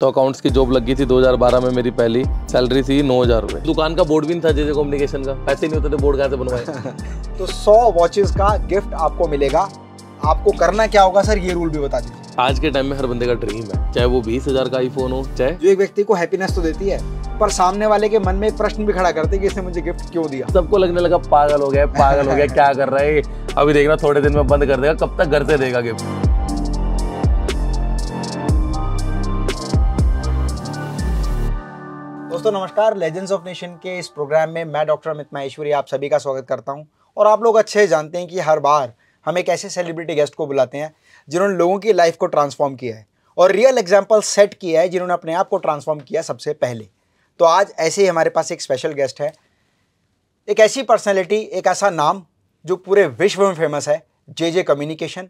तो अकाउंट्स की जॉब लगी थी 2012 में मेरी पहली सैलरी थी नौ हजार रुपए दुकान का बोर्ड भी था जैसे कम्युनिकेशन का पैसे नहीं होते थे बोर्ड कहाँ से बनवाए तो सौ वॉचेस का गिफ्ट आपको मिलेगा आपको करना क्या होगा सर ये रूल भी बता दीजिए आज के टाइम में हर बंदे का ड्रीम है चाहे वो बीस हजार का आईफोन हो चाहे जो एक व्यक्ति को हैप्पीनेस तो देती है पर सामने वाले के मन में एक प्रश्न भी खड़ा करते कि इसने मुझे गिफ्ट क्यों दिया सबको लगने लगा पागल हो गया पागल हो गया क्या कर रहा है अभी देखना थोड़े दिन में बंद कर देगा कब तक घर से देगा गिफ्ट दोस्तों नमस्कार लेजेंड्स ऑफ नेशन के इस प्रोग्राम में मैं डॉक्टर अमित माहेश्वरी आप सभी का स्वागत करता हूं और आप लोग अच्छे जानते हैं कि हर बार हम एक ऐसे सेलिब्रिटी गेस्ट को बुलाते हैं जिन्होंने लोगों की लाइफ को ट्रांसफॉर्म किया है और रियल एग्जाम्पल सेट किया है जिन्होंने अपने आप को ट्रांसफॉर्म किया सबसे पहले तो आज ऐसे ही हमारे पास एक स्पेशल गेस्ट है एक ऐसी पर्सनैलिटी एक ऐसा नाम जो पूरे विश्व में फेमस है J J communication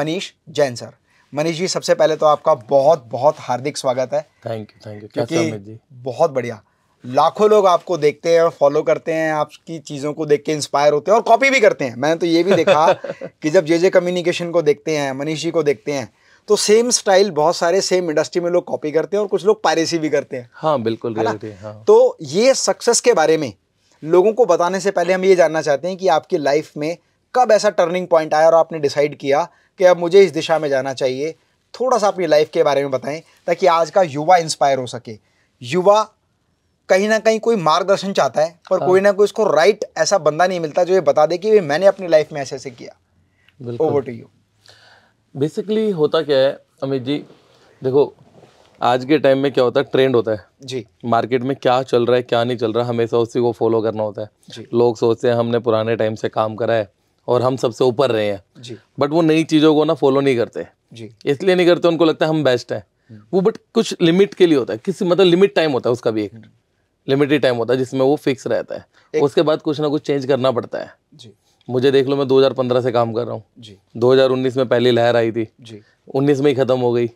Manish Jain sir Manish ji सबसे पहले तो आपका बहुत बहुत हार्दिक स्वागत है thank you thank you ji बहुत बढ़िया लाखों लोग आपको देखते हैं और फॉलो करते हैं आपकी चीज़ों को देख के इंस्पायर होते हैं और कॉपी भी करते हैं मैंने तो ये भी देखा कि जब जे जे कम्युनिकेशन को देखते हैं मनीष जी को देखते हैं तो सेम स्टाइल बहुत सारे सेम इंडस्ट्री में लोग कॉपी करते हैं और कुछ लोग पायरेसी भी करते हैं हाँ बिल्कुल है हाँ। तो ये सक्सेस के बारे में लोगों को बताने से पहले हम ये जानना चाहते हैं कि आपकी लाइफ में कब ऐसा टर्निंग पॉइंट आया और आपने डिसाइड किया कि अब मुझे इस दिशा में जाना चाहिए थोड़ा सा अपनी लाइफ के बारे में बताएं ताकि आज का युवा इंस्पायर हो सके युवा कहीं ना कहीं कोई मार्गदर्शन चाहता है पर हाँ। कोई ना कोई उसको राइट ऐसा बंदा नहीं मिलता जो ये बता दे कि मैंने अपनी लाइफ में ऐसे ऐसे किया ओवर टू यू बेसिकली होता क्या है अमित जी देखो आज के टाइम में क्या होता है ट्रेंड होता है जी मार्केट में क्या चल रहा है क्या नहीं चल रहा है हमेशा उसी को फॉलो करना होता है जी लोग सोचते हैं हमने पुराने टाइम से काम करा है और हम सबसे ऊपर रहे हैं बट वो नई चीज़ों को ना फॉलो नहीं करते इसलिए नहीं करते उनको लगता है हम बेस्ट हैं हम्म। वो बट कुछ लिमिट के लिए होता है किसी मतलब लिमिट टाइम होता है उसका भी एक लिमिटेड टाइम हम्म। होता है जिसमें वो फिक्स रहता है उसके बाद कुछ ना कुछ चेंज करना पड़ता है जी मुझे देख लो मैं 2015 से काम कर रहा हूँ जी 2019 में पहली लहर आई थी जी 19 में ही ख़त्म हो गई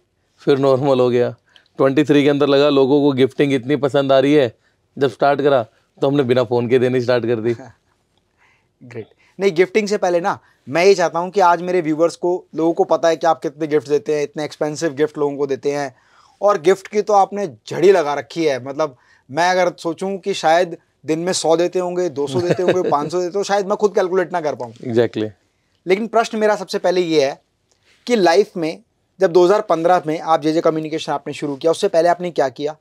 फिर नॉर्मल हो गया 23 के अंदर लगा लोगों को गिफ्टिंग इतनी पसंद आ रही है जब स्टार्ट करा तो हमने बिना फ़ोन के देनी स्टार्ट कर दी ग्रेट नहीं गिफ्टिंग से पहले ना मैं ये चाहता हूँ कि आज मेरे व्यूवर्स को लोगों को पता है कि आप कितने गिफ्ट देते हैं इतने एक्सपेंसिव गिफ्ट लोगों को देते हैं और गिफ्ट की तो आपने झड़ी लगा रखी है मतलब मैं अगर सोचूं कि शायद दिन में सौ देते होंगे दो सौ देते होंगे पाँच सौ देते हो शायद मैं खुद कैलकुलेट ना कर पाऊँ एग्जैक्टली exactly. लेकिन प्रश्न मेरा सबसे पहले ये है कि लाइफ में जब 2015 में आप जे जे कम्युनिकेशन आपने शुरू किया उससे पहले आपने क्या किया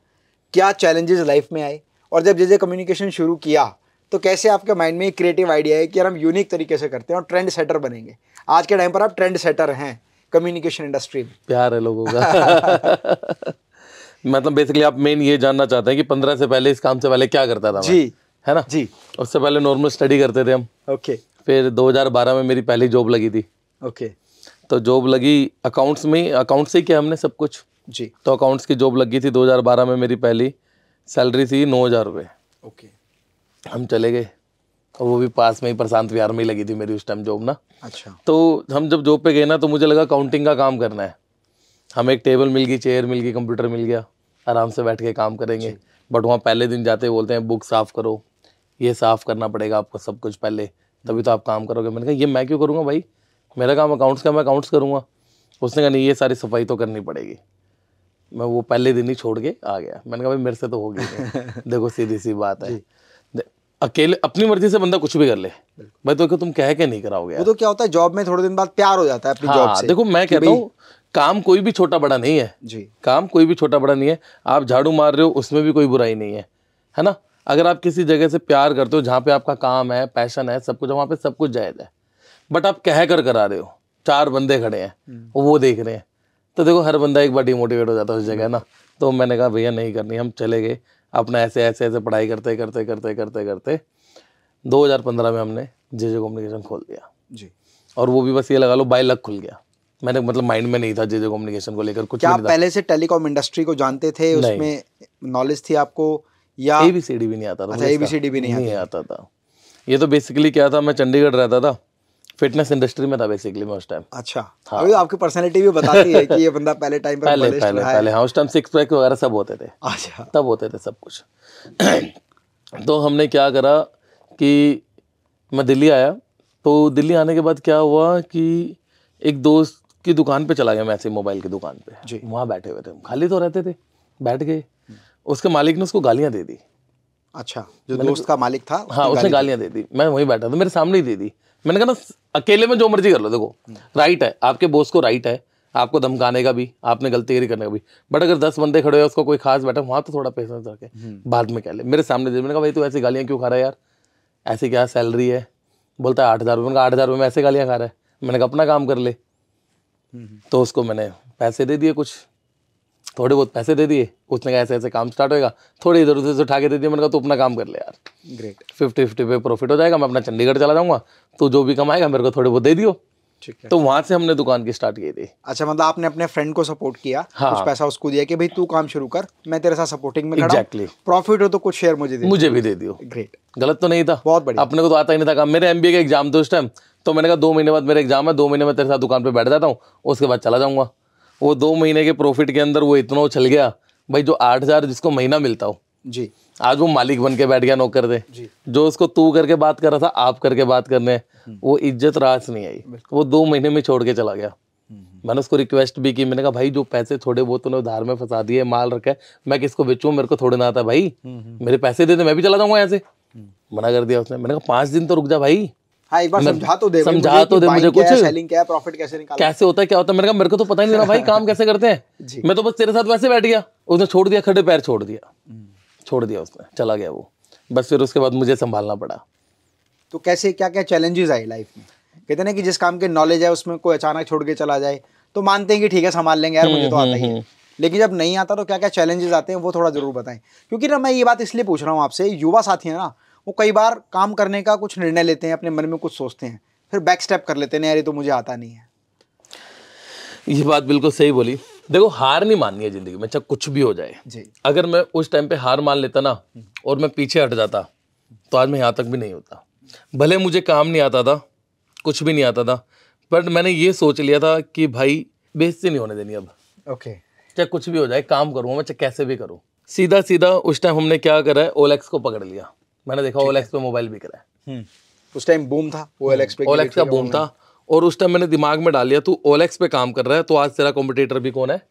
क्या चैलेंजेस लाइफ में आए और जब जे जे कम्युनिकेशन शुरू किया तो कैसे आपके माइंड में एक क्रिएटिव आइडिया है कि यार हम यूनिक तरीके से करते हैं और ट्रेंड सेटर बनेंगे आज के टाइम पर आप ट्रेंड सेटर हैं कम्युनिकेशन इंडस्ट्री में प्यार है लोगों का मतलब बेसिकली आप मेन ये जानना चाहते हैं कि पंद्रह से पहले इस काम से पहले क्या करता था जी है ना जी उससे पहले नॉर्मल स्टडी करते थे हम ओके फिर 2012 में मेरी पहली जॉब लगी थी ओके तो जॉब लगी अकाउंट्स में अकाउंट से ही किया हमने सब कुछ जी तो अकाउंट्स की जॉब लगी थी 2012 में मेरी पहली सैलरी थी नौ हज़ार रुपये ओके हम चले गए और वो भी पास में ही प्रशांत विहार में ही लगी थी मेरी उस टाइम जॉब ना अच्छा तो हम जब जॉब पे गए ना तो मुझे लगा काउंटिंग का काम करना है हमें एक टेबल मिल गई चेयर मिल गई कंप्यूटर मिल गया आराम से बैठ के काम करेंगे बट वहाँ पहले दिन जाते बोलते हैं बुक साफ़ करो ये साफ़ करना पड़ेगा आपको सब कुछ पहले तभी तो आप काम करोगे मैंने कहा ये मैं क्यों करूँगा भाई मेरा काम अकाउंट्स का मैं अकाउंट्स करूँगा उसने कहा नहीं ये सारी सफाई तो करनी पड़ेगी मैं वो पहले दिन ही छोड़ के आ गया मैंने कहा भाई मेरे से तो हो गया देखो सीधी सी बात है अकेले अपनी मर्जी से बंदा कुछ भी कर ले भाई तो तुम कह के नहीं कराओगे वो तो क्या होता है जॉब में थोड़े दिन बाद प्यार हो जाता है अपनी हाँ, जॉब से देखो मैं कहता हूँ काम कोई भी छोटा बड़ा नहीं है जी काम कोई भी छोटा बड़ा नहीं है आप झाड़ू मार रहे हो उसमें भी कोई बुराई नहीं है है ना अगर आप किसी जगह से प्यार करते हो जहाँ पे आपका काम है पैशन है सब कुछ वहाँ पे सब कुछ जायज है बट आप कह कर करा रहे हो चार बंदे खड़े हैं और हम्म। वो देख रहे हैं तो देखो हर बंदा एक बार डिमोटिवेट हो जाता है उस जगह ना तो मैंने कहा भैया नहीं करनी हम चले गए अपना ऐसे ऐसे ऐसे पढ़ाई करते करते करते करते करते 2015 में हमने जे जे कम्युनिकेशन खोल दिया जी और वो भी बस ये लगा लो बाई लक खुल गया मैंने मतलब माइंड में नहीं था जे जे कम्युनिकेशन को लेकर कुछ क्या पहले से टेलीकॉम इंडस्ट्री को जानते थे उसमें नॉलेज थी आपको या ए भी नहीं आता था ए अच्छा, भी नहीं आता था ये तो बेसिकली क्या था मैं चंडीगढ़ रहता था फिटनेस इंडस्ट्री में था बेसिकली मैं उस टाइम अच्छा हाँ अभी आपकी पर्सनालिटी भी बताती है कि ये बंदा पहले टाइम पर पहले पहले है। पहले हाँ उस टाइम सिक्स पैक वगैरह सब होते थे अच्छा तब होते थे सब कुछ तो हमने क्या करा कि मैं दिल्ली आया तो दिल्ली आने के बाद क्या हुआ कि एक दोस्त की दुकान पे चला गया मैं ऐसे मोबाइल की दुकान पे वहाँ बैठे हुए थे खाली तो रहते थे बैठ गए उसके मालिक ने उसको गालियाँ दे दी अच्छा जो दोस्त का मालिक था हाँ उसने गालियाँ दे दी मैं वहीं बैठा था मेरे सामने ही दे दी मैंने कहा ना अकेले में जो मर्जी कर लो देखो राइट है आपके बॉस को राइट है आपको धमकाने का भी आपने गलती करने का भी बट अगर दस बंदे खड़े हो उसको कोई खास बैठा वहाँ तो थोड़ा पैसा रखे हम्म। बाद में कह ले मेरे सामने मैंने कहा भाई तू ऐसी गालियाँ क्यों खा रहा है यार ऐसी क्या सैलरी है बोलता है आठ हज़ार रुपये आठ हज़ार रुपये में ऐसे गालियाँ खा रहा है मैंने कहा अपना काम कर ले हम्म। तो उसको मैंने पैसे दे दिए कुछ थोड़े बहुत पैसे दे दिए उसने कहा ऐसे ऐसे काम स्टार्ट होएगा थोड़े इधर उधर से उठा के दे दिए मैंने कहा तू अपना काम कर ले यार ग्रेट फिफ्टी फिफ्टी पे प्रॉफिट हो जाएगा मैं अपना चंडीगढ़ चला जाऊंगा तू जो भी कमाएगा मेरे को थोड़े बहुत दे दियो तो वहां से हमने दुकान की स्टार्ट की थी अच्छा मतलब आपने अपने फ्रेंड को सपोर्ट किया हाँ। कुछ पैसा उसको दिया कि भाई तू काम शुरू कर मैं तेरे साथ सपोर्टिंग में exactly. प्रॉफिट हो तो कुछ शेयर मुझे दे मुझे भी दे दियो ग्रेट गलत तो नहीं था बहुत बढ़िया अपने को तो आता ही नहीं था काम मेरे एमबीए का एग्जाम थे उस टाइम तो मैंने कहा दो महीने बाद मेरा एग्जाम है दो महीने में तेरे साथ दुकान पर बैठ जाता हूँ उसके बाद चला जाऊंगा वो दो महीने के प्रॉफिट के अंदर वो इतना उछल गया भाई जो आठ हज़ार जिसको महीना मिलता हो जी आज वो मालिक बन के बैठ गया नौकर दे जो उसको तू करके बात कर रहा था आप करके बात करने हम्म। वो इज्जत रास नहीं आई वो दो महीने में छोड़ के चला गया हम्म, हम्म। मैंने उसको रिक्वेस्ट भी की मैंने कहा भाई जो पैसे थोड़े बहुत तूने उधार में फंसा दिए माल रखा है मैं किसको बेचू मेरे को थोड़े ना आता भाई मेरे पैसे दे दे मैं भी चला जाऊंगा यहाँ से मना कर दिया उसने मैंने कहा पांच दिन तो रुक जा भाई हाँ, एक बार मतलब समझा तो दे मुझे तो कुछ कैसे होता है क्या होता है मेरे को तो पता ही नहीं भाई काम कैसे करते हैं मैं तो बस तेरे साथ वैसे बैठ गया उसने छोड़ दिया खड़े पैर छोड़ दिया हम्म। छोड़ दिया उसने चला गया वो बस फिर उसके बाद मुझे संभालना पड़ा तो कैसे क्या क्या चैलेंजेस आए लाइफ में कहते ना कि जिस काम के नॉलेज है उसमें कोई अचानक छोड़ के चला जाए तो मानते हैं कि ठीक है संभाल लेंगे यार मुझे तो आता ही हम्म, है हम्म, लेकिन जब नहीं आता तो क्या क्या चैलेंजेस आते हैं वो थोड़ा जरूर बताएं क्योंकि ना मैं ये बात इसलिए पूछ रहा हूँ आपसे युवा साथी है ना वो कई बार काम करने का कुछ निर्णय लेते हैं अपने मन में कुछ सोचते हैं फिर बैक स्टेप कर लेते हैं यार ये तो मुझे आता नहीं है ये बात बिल्कुल सही बोली देखो हार नहीं माननी है जिंदगी में चाहे कुछ भी हो जाए जी अगर मैं उस टाइम पे हार मान लेता ना और मैं पीछे हट जाता तो आज मैं यहाँ तक भी नहीं होता भले मुझे काम नहीं आता था कुछ भी नहीं आता था बट मैंने ये सोच लिया था कि भाई बेइज्जती नहीं होने देनी अब ओके चाहे कुछ भी हो जाए काम करूँ मैं चाहे कैसे भी करूँ सीधा सीधा उस टाइम हमने क्या करा है ओलेक्स को पकड़ लिया मैंने देखा ओएलएक्स पे मोबाइल बिक रहा है हम्म। उस टाइम बूम था ओएलएक्स पे ओएलएक्स का बूम था और उस टाइम मैंने दिमाग में डाल लिया तू ओएलएक्स पे काम कर रहा है तो आज तेरा कॉम्पिटेटर भी कौन है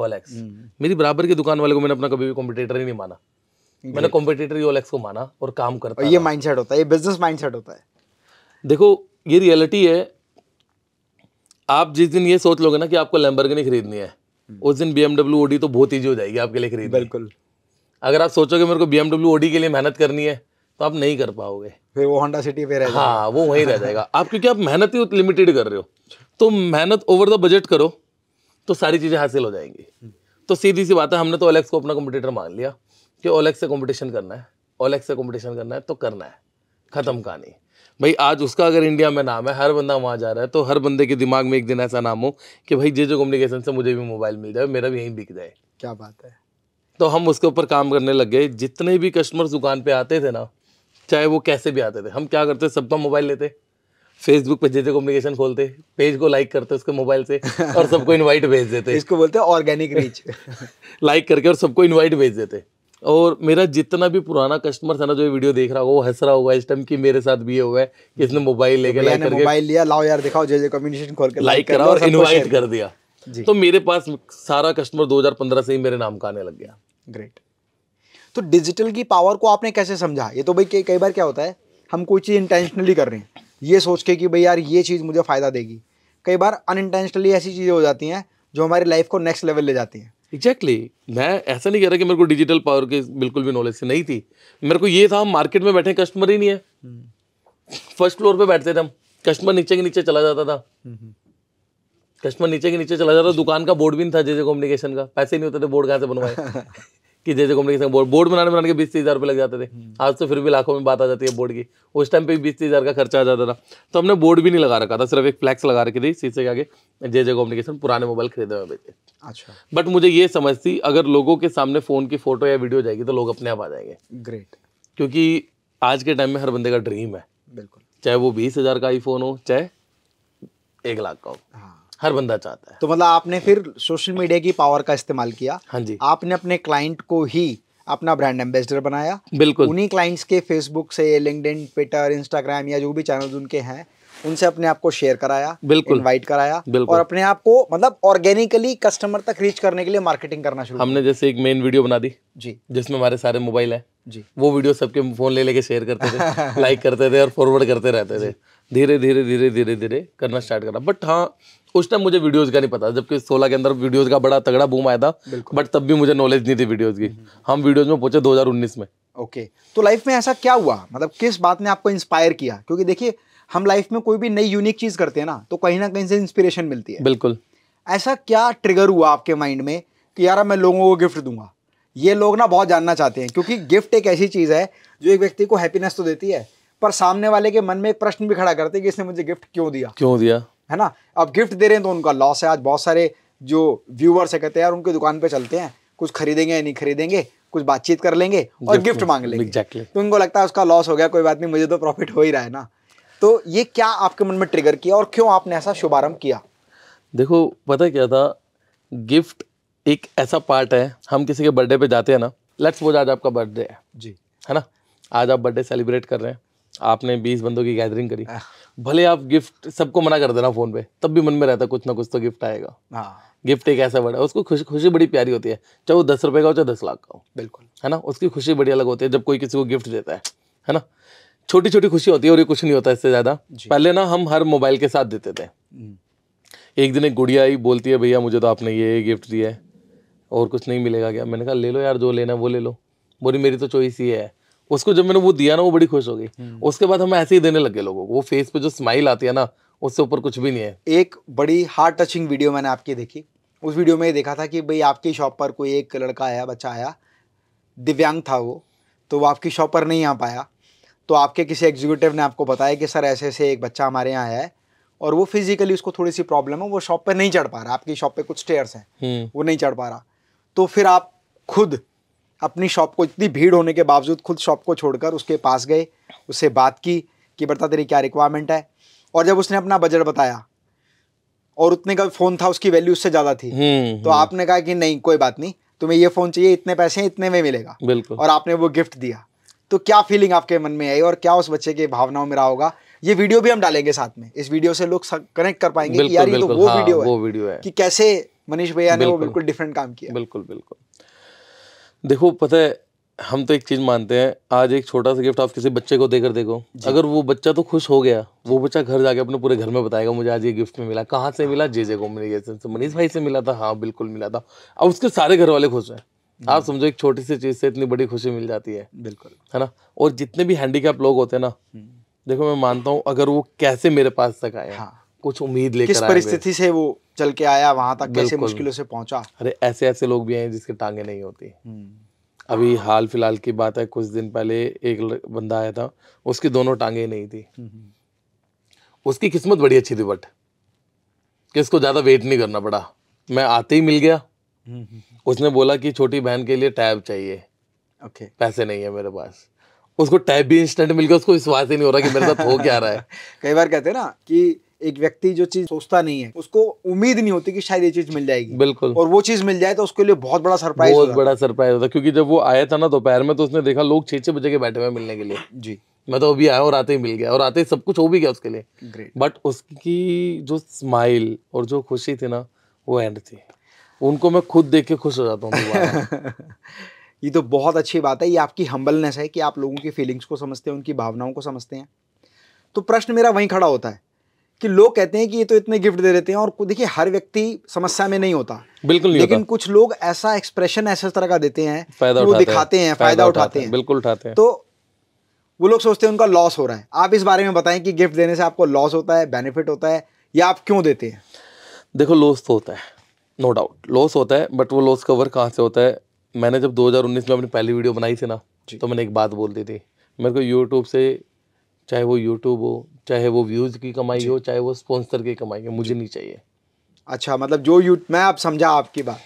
ओएलएक्स हम्म। मेरी बराबर की दुकान वाले को मैंने अपना कभी भी कॉम्पिटेटर ही नहीं माना मैंने कॉम्पिटेटर ही ओएलएक्स को माना और काम करता ये माइंडसेट होता है ये बिजनेस माइंडसेट होता है देखो ये रियलिटी है आप जिस दिन ये सोच लोगे ना कि आपको लैम्बर्गनी खरीदनी है हम्म। उस दिन बी एमडब्ल्यू ओडी तो बहुत ईजी हो जाएगी आपके लिए खरीद बिल्कुल अगर आप सोचोगे मेरे को बी एमडब्ल्यू ओडी के लिए मेहनत करनी है तो आप नहीं कर पाओगे फिर वो होंडा सिटी पे रह हाँ वो वहीं रह जाएगा आप क्योंकि आप मेहनत ही लिमिटेड कर रहे हो तो मेहनत ओवर द बजट करो तो सारी चीज़ें हासिल हो जाएंगी तो सीधी सी बात है हमने तो ओलेक्स को अपना कॉम्पिटिटर मान लिया कि ओलेक्स से कॉम्पिटिशन करना है ओलेक्स से कॉम्पिटिशन करना है तो करना है ख़त्म कहानी भाई आज उसका अगर इंडिया में नाम है हर बंदा वहाँ जा रहा है तो हर बंदे के दिमाग में एक दिन ऐसा नाम हो कि भाई जे जो कम्युनिकेशन से मुझे भी मोबाइल मिल जाए मेरा भी यहीं बिक जाए क्या बात है तो हम उसके ऊपर काम करने लग गए जितने भी कस्टमर्स दुकान पे आते थे ना चाहे वो कैसे भी आते थे हम क्या करते सबका मोबाइल लेते फेसबुक पे जैसे कम्युनिकेशन खोलते पेज को लाइक करते उसके मोबाइल से और सबको इनवाइट भेज देते इसको बोलते हैं ऑर्गेनिक रीच लाइक करके और सबको इनवाइट भेज देते और मेरा जितना भी पुराना कस्टमर था ना जो ये वीडियो देख रहा होगा वो हंस रहा होगा इस टाइम की मेरे साथ भी ये हुआ है कि इसने मोबाइल लेके लाइक करके मोबाइल लिया लाओ यार दिखाओ जैसे कम्युनिकेशन खोल के लाइक करा और इन्वाइट कर दिया तो मेरे पास सारा कस्टमर दो से ही मेरे नाम का आने लग गया ग्रेट तो डिजिटल की पावर को आपने कैसे समझा ये तो भाई कई बार क्या होता है हम कोई चीज़ इंटेंशनली कर रहे हैं ये सोच के कि भाई यार ये चीज़ मुझे फ़ायदा देगी कई बार अनइंटेंशनली ऐसी चीज़ें हो जाती हैं जो हमारी लाइफ को नेक्स्ट लेवल ले जाती हैं एग्जैक्टली exactly. मैं ऐसा नहीं कह रहा कि मेरे को डिजिटल पावर की बिल्कुल भी नॉलेज से नहीं थी मेरे को ये था मार्केट में बैठे कस्टमर ही नहीं है फर्स्ट हम्म। फ्लोर पे बैठते थे हम कस्टमर नीचे के नीचे चला जाता था कस्टमर हम्म, हम्म। नीचे के नीचे चला जाता था दुकान का बोर्ड भी नहीं था जैसे कम्युनिकेशन का पैसे नहीं होते थे बोर्ड कहाँ से बनवाए कि जैसे कॉम्प्लेक्स बोर्ड बोर्ड बनाने बनाने के बीस तीस हज़ार रुपये लग जाते थे हम्म। आज तो फिर भी लाखों में बात आ जाती है बोर्ड की उस टाइम पे भी बीस तीस हज़ार का खर्चा आ जाता था तो हमने बोर्ड भी नहीं लगा रखा था सिर्फ एक फ्लैक्स लगा रखी थी शीशे के आगे जे जे कॉम्प्लिकेशन पुराने मोबाइल खरीदे हुए बेचे अच्छा बट मुझे ये समझ थी अगर लोगों के सामने फ़ोन की फ़ोटो या वीडियो जाएगी तो लोग अपने आप आ जाएंगे ग्रेट क्योंकि आज के टाइम में हर बंदे का ड्रीम है बिल्कुल चाहे वो बीस हज़ार का आईफोन हो चाहे एक लाख का हो हाँ। हर बंदा चाहता है तो मतलब आपने फिर सोशल मीडिया की पावर का इस्तेमाल किया हाँ जी आपने अपने क्लाइंट को ही अपना ब्रांड एम्बेसडर बनाया बिल्कुल उन्हीं क्लाइंट्स के फेसबुक से लिंकड ट्विटर इंस्टाग्राम या जो भी चैनल उनके हैं उनसे अपने आप को शेयर कराया बिल्कुल इनवाइट कराया बिल्कुल और अपने आप को मतलब ऑर्गेनिकली कस्टमर तक रीच करने के लिए मार्केटिंग करना शुरू हमने जैसे एक मेन वीडियो बना दी जी जिसमें हमारे सारे मोबाइल है जी वो वीडियो सबके फोन ले लेके शेयर करते थे लाइक करते थे और फॉरवर्ड करते रहते थे धीरे धीरे धीरे धीरे धीरे करना स्टार्ट करा बट हाँ उस टाइम मुझे वीडियोस का नहीं पता जबकि 16 के अंदर वीडियोस का बड़ा तगड़ा बूम आया था बट तब भी मुझे नॉलेज नहीं थी वीडियोस की हम्म। हम वीडियोस में पहुंचे 2019 में ओके तो लाइफ में ऐसा क्या हुआ मतलब किस बात ने आपको इंस्पायर किया क्योंकि देखिए हम लाइफ में कोई भी नई यूनिक चीज़ करते हैं ना तो कहीं ना कहीं से इंस्पिरेशन मिलती है बिल्कुल ऐसा क्या ट्रिगर हुआ आपके माइंड में कि यार मैं लोगों को गिफ्ट दूंगा ये लोग ना बहुत जानना चाहते हैं क्योंकि गिफ्ट एक ऐसी चीज़ है जो एक व्यक्ति को हैप्पीनेस तो देती है पर सामने वाले के मन में एक प्रश्न भी खड़ा करते हैं कि इसने मुझे गिफ्ट क्यों दिया क्यों दिया है ना अब गिफ्ट दे रहे हैं तो उनका लॉस है आज बहुत सारे जो व्यूवर्स है कहते हैं यार उनकी दुकान पे चलते हैं कुछ खरीदेंगे या नहीं खरीदेंगे कुछ बातचीत कर लेंगे और गिफ्ट, मांग लेंगे exactly. तो उनको लगता है उसका लॉस हो गया कोई बात नहीं मुझे तो प्रॉफिट हो ही रहा है ना तो ये क्या आपके मन में ट्रिगर किया और क्यों आपने ऐसा शुभारंभ किया देखो पता क्या था गिफ्ट एक ऐसा पार्ट है हम किसी के बर्थडे पे जाते हैं ना लेट्स बोझ आज आपका बर्थडे है जी है ना आज आप बर्थडे सेलिब्रेट कर रहे हैं आपने बीस बंदों की गैदरिंग करी हाँ। भले आप गिफ्ट सबको मना कर देना फ़ोन पे तब भी मन में रहता है कुछ ना कुछ तो गिफ्ट आएगा हाँ गिफ्ट एक ऐसा बड़ा उसको खुशी खुशी बड़ी प्यारी होती है चाहे वो दस रुपये का हो चाहे दस लाख का हो बिल्कुल है ना उसकी खुशी बड़ी अलग होती है जब कोई किसी को गिफ्ट देता है है ना छोटी छोटी खुशी होती है और ये कुछ नहीं होता इससे ज़्यादा पहले ना हम हर मोबाइल के साथ देते थे हम्म। एक दिन एक गुड़िया आई बोलती है भैया मुझे तो आपने ये गिफ्ट दिया है और कुछ नहीं मिलेगा क्या मैंने कहा ले लो यार जो लेना है वो ले लो बोली मेरी तो चॉइस ये है उसको जब मैंने वो दिया ना वो बड़ी खुश हो गई हम्म। उसके बाद हम ऐसे ही देने लगे लोगों को वो फेस पे जो स्माइल आती है ना उससे ऊपर कुछ भी नहीं है एक बड़ी हार्ट टचिंग वीडियो मैंने आपकी देखी उस वीडियो में ये देखा था कि भाई आपकी शॉप पर कोई एक लड़का आया बच्चा आया दिव्यांग था वो तो वो आपकी शॉप पर नहीं आ पाया तो आपके किसी एग्जीक्यूटिव ने आपको बताया कि सर ऐसे ऐसे एक बच्चा हमारे यहाँ आया है और वो फिजिकली उसको थोड़ी सी प्रॉब्लम है वो शॉप पर नहीं चढ़ पा रहा आपकी शॉप पे कुछ स्टेयर्स हैं हम्म। वो नहीं चढ़ पा रहा तो फिर आप खुद अपनी शॉप को इतनी भीड़ होने के बावजूद खुद शॉप को छोड़कर उसके पास गए उससे बात की कि बता तेरी क्या रिक्वायरमेंट है और जब उसने अपना बजट बताया और उतने का फ़ोन था उसकी वैल्यू उससे ज़्यादा थी हम्म, तो हम्म। आपने कहा कि नहीं कोई बात नहीं तुम्हें ये फ़ोन चाहिए इतने पैसे इतने में मिलेगा बिल्कुल और आपने वो गिफ्ट दिया तो क्या फीलिंग आपके मन में आई और क्या उस बच्चे की भावनाओं में रहा होगा ये वीडियो भी हम डालेंगे साथ में इस वीडियो से लोग कनेक्ट कर पाएंगे कि यार ये तो वो वीडियो हाँ, है वीडियो है कि कैसे मनीष भैया ने वो बिल्कुल डिफरेंट काम किया बिल्कुल बिल्कुल देखो पता है हम तो एक चीज़ मानते हैं आज एक छोटा सा गिफ्ट आप किसी बच्चे को देकर देखो अगर वो बच्चा तो खुश हो गया वो बच्चा घर जाके अपने पूरे घर में बताएगा मुझे आज ये गिफ्ट में मिला कहाँ से मिला जे जे को से मनीष भाई से मिला था हाँ बिल्कुल मिला था अब उसके सारे घर वाले खुश हैं आप समझो एक छोटी सी चीज़ से इतनी बड़ी खुशी मिल जाती है बिल्कुल है ना और जितने भी हैंडीकैप लोग होते हैं ना हम्म। देखो मैं मानता हूँ अगर वो कैसे मेरे पास तक आए हाँ कुछ उम्मीद लेकर किस परिस्थिति से वो चल के आया वहां तक कैसे मुश्किलों से पहुंचा अरे ऐसे ऐसे लोग भी हैं जिसके टांगे नहीं होती हम्म। अभी हाल फिलहाल की बात है कुछ दिन पहले एक बंदा आया था उसकी दोनों टांगे नहीं थी हम्म, हम्म। उसकी किस्मत बड़ी अच्छी थी बट कि इसको ज़्यादा वेट नहीं करना पड़ा मैं आते ही मिल गया उसने बोला कि छोटी बहन के लिए टैब चाहिए ओके okay. पैसे नहीं है मेरे पास उसको टैब भी इंस्टेंट मिल गया उसको विश्वास ही नहीं हो रहा कि मेरे साथ हो क्या रहा है कई बार कहते हैं ना कि एक व्यक्ति जो चीज सोचता नहीं है उसको उम्मीद नहीं होती कि शायद ये चीज मिल जाएगी बिल्कुल और वो चीज मिल जाए तो उसके लिए बहुत बड़ा सरप्राइज बहुत बड़ा सरप्राइज होता क्योंकि जब वो आया था ना दोपहर में तो उसने देखा लोग छह छह बजे के बैठे हुए मिलने के लिए जी मैं तो अभी आया और आते ही मिल गया और आते ही सब कुछ हो भी गया उसके लिए बट उसकी जो स्माइल और जो खुशी थी ना वो एंड थी उनको मैं खुद देख के खुश हो जाता हूँ ये तो बहुत अच्छी बात है ये आपकी हम्बलनेस है कि आप लोगों की फीलिंग्स को समझते हैं उनकी भावनाओं को समझते हैं तो प्रश्न मेरा वहीं खड़ा होता है कि लोग कहते हैं कि ये तो इतने गिफ्ट दे देते हैं और देखिए हर व्यक्ति समस्या में नहीं होता बिल्कुल नहीं लेकिन होता। कुछ लोग ऐसा एक्सप्रेशन ऐसे तरह का देते हैं फायदा वो दिखाते हैं फायदा उठाते हैं बिल्कुल उठाते हैं तो वो लोग सोचते हैं उनका लॉस हो रहा है आप इस बारे में बताएं कि गिफ्ट देने से आपको लॉस होता है बेनिफिट होता है या आप क्यों देते हैं देखो लॉस तो होता है नो डाउट लॉस होता है बट वो लॉस कवर कहाँ से होता है मैंने जब 2019 में अपनी पहली वीडियो बनाई थी ना तो मैंने एक बात बोल दी थी मेरे को यूट्यूब से चाहे वो यूट्यूब हो चाहे वो व्यूज़ की कमाई हो चाहे वो स्पॉन्सर की कमाई हो मुझे नहीं चाहिए अच्छा मतलब जो यू मैं आप समझा आपकी बात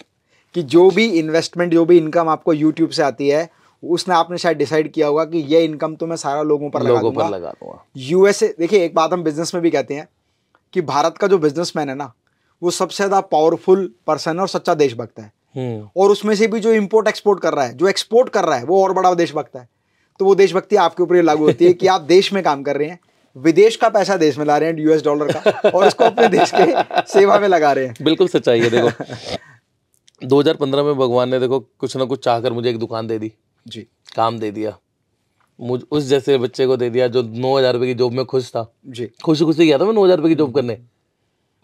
कि जो भी इन्वेस्टमेंट जो भी इनकम आपको यूट्यूब से आती है उसने आपने शायद डिसाइड किया होगा कि ये इनकम तो मैं सारा लोगों पर लोगों लगा दूंगा यूएसए देखिए एक बात हम बिजनेस में भी कहते हैं कि भारत का जो बिजनेसमैन है ना वो सबसे ज़्यादा पावरफुल पर्सन है और सच्चा देशभक्त है हम्म। और उसमें से भी जो इम्पोर्ट एक्सपोर्ट कर रहा है जो एक्सपोर्ट कर रहा है वो और बड़ा देशभक्त है तो वो देशभक्ति आपके ऊपर लागू होती है कि आप देश में काम कर रहे हैं विदेश का पैसा देश में ला रहे हैं यूएस डॉलर का और उसको अपने देश के सेवा में लगा रहे हैं बिल्कुल सच्चाई है देखो 2015 में भगवान ने देखो कुछ ना कुछ चाह कर मुझे एक दुकान दे दी जी काम दे दिया मुझ उस जैसे बच्चे को दे दिया जो नौ हजार रुपये की जॉब में खुश था जी खुशी खुशी गया था मैं नौ हजार रुपये की जॉब करने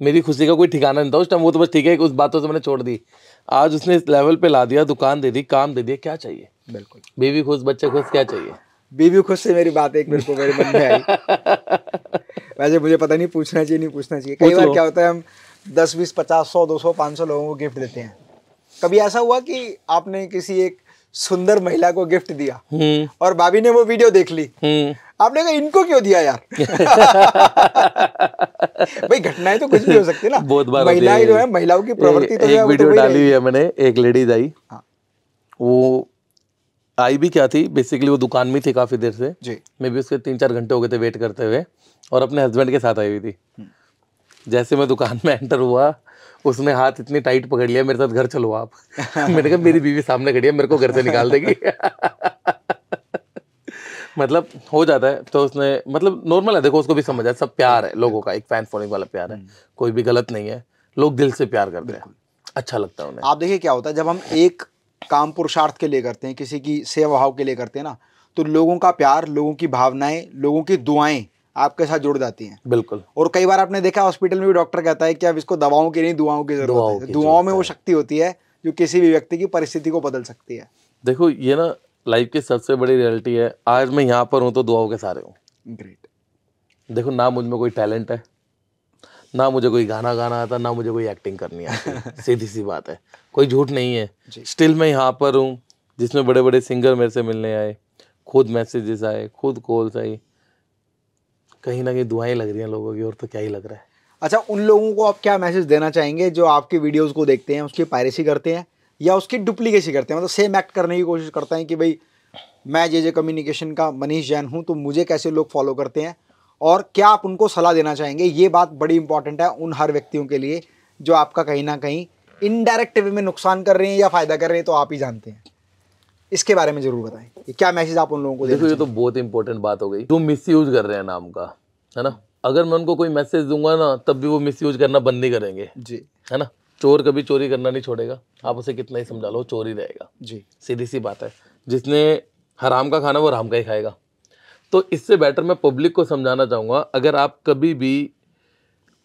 मेरी खुशी का कोई ठिकाना नहीं था उस टाइम वो तो बस ठीक है उस बातों से मैंने छोड़ दी आज उसने इस लेवल पे ला दिया दुकान दे दी काम दे दिया क्या चाहिए बिल्कुल बीवी खुश बच्चे खुश क्या चाहिए बीवी खुश से मेरी बात एक मेरे को मेरे मन में आई वैसे मुझे पता नहीं पूछना चाहिए नहीं पूछना चाहिए कई बार क्या होता है हम दस बीस पचास सौ दो सौ पाँच सौ लोगों को गिफ्ट देते हैं कभी ऐसा हुआ कि आपने किसी एक सुंदर महिला को गिफ्ट दिया हम्म। और भाभी ने वो वीडियो देख ली हम्म। आपने कहा इनको क्यों दिया यार भाई घटनाएं तो कुछ भी हो सकती ना बहुत बार महिलाएं जो है महिलाओं की प्रवृत्ति तो एक तो वीडियो डाली हुई है मैंने एक लेडीज आई हाँ। वो आई भी क्या थी बेसिकली वो दुकान में थी काफ़ी देर से जी मैं भी उसके तीन चार घंटे हो गए थे वेट करते हुए और अपने हस्बैंड के साथ आई हुई थी हम्म। जैसे मैं दुकान में एंटर हुआ उसने हाथ इतनी टाइट पकड़ लिया मेरे साथ घर चलो आप मैंने कहा मेरी बीवी सामने खड़ी है मेरे को घर से निकाल देगी मतलब हो जाता है तो उसने मतलब नॉर्मल है देखो उसको भी समझ आए सब प्यार है लोगों का एक फैन फॉलोइंग वाला प्यार है हम्म। कोई भी गलत नहीं है लोग दिल से प्यार करते हैं अच्छा लगता है उन्हें आप देखिए क्या होता है जब हम एक काम पुरुषार्थ के लिए करते हैं किसी की सेवा भाव के लिए करते हैं ना तो लोगों का प्यार लोगों की भावनाएं लोगों की दुआएं आपके साथ जुड़ जाती हैं बिल्कुल और कई बार आपने देखा हॉस्पिटल में भी डॉक्टर कहता है कि अब इसको दवाओं की नहीं दुआओं की जरूरत है दुआओं में वो शक्ति होती है जो किसी भी व्यक्ति की परिस्थिति को बदल सकती है देखो ये ना लाइफ की सबसे बड़ी रियलिटी है आज मैं यहाँ पर हूँ तो दुआओं के सारे हूँ ग्रेट देखो ना मुझ में कोई टैलेंट है ना मुझे कोई गाना गाना आता ना मुझे कोई एक्टिंग करनी है सीधी सी बात है कोई झूठ नहीं है स्टिल मैं यहाँ पर हूँ जिसमें बड़े बड़े सिंगर मेरे से मिलने आए खुद मैसेजेस आए खुद कॉल्स आई कहीं ना कहीं दुआएं लग रही हैं लोगों की और तो क्या ही लग रहा है अच्छा उन लोगों को आप क्या मैसेज देना चाहेंगे जो आपके वीडियोस को देखते हैं उसकी पायरेसी करते हैं या उसकी डुप्लीकेसी करते हैं मतलब सेम एक्ट करने की कोशिश करते हैं कि भाई मैं जे जे कम्युनिकेशन का मनीष जैन हूँ तो मुझे कैसे लोग फॉलो करते हैं और क्या आप उनको सलाह देना चाहेंगे ये बात बड़ी इंपॉर्टेंट है उन हर व्यक्तियों के लिए जो आपका कहीं ना कहीं इनडायरेक्ट वे में नुकसान कर रहे हैं या फ़ायदा कर रहे हैं तो आप ही जानते हैं इसके बारे में ज़रूर बताएं कि क्या मैसेज आप उन लोगों को देखो ये तो बहुत इंपॉर्टेंट बात हो गई जो मिस कर रहे हैं नाम का है ना अगर मैं उनको कोई मैसेज दूंगा ना तब भी वो मिस करना बंद नहीं करेंगे जी है ना चोर कभी चोरी करना नहीं छोड़ेगा आप उसे कितना ही समझा लो चोर ही रहेगा जी सीधी सी बात है जिसने हराम का खाना वो हराम का ही खाएगा तो इससे बेटर मैं पब्लिक को समझाना चाहूँगा अगर आप कभी भी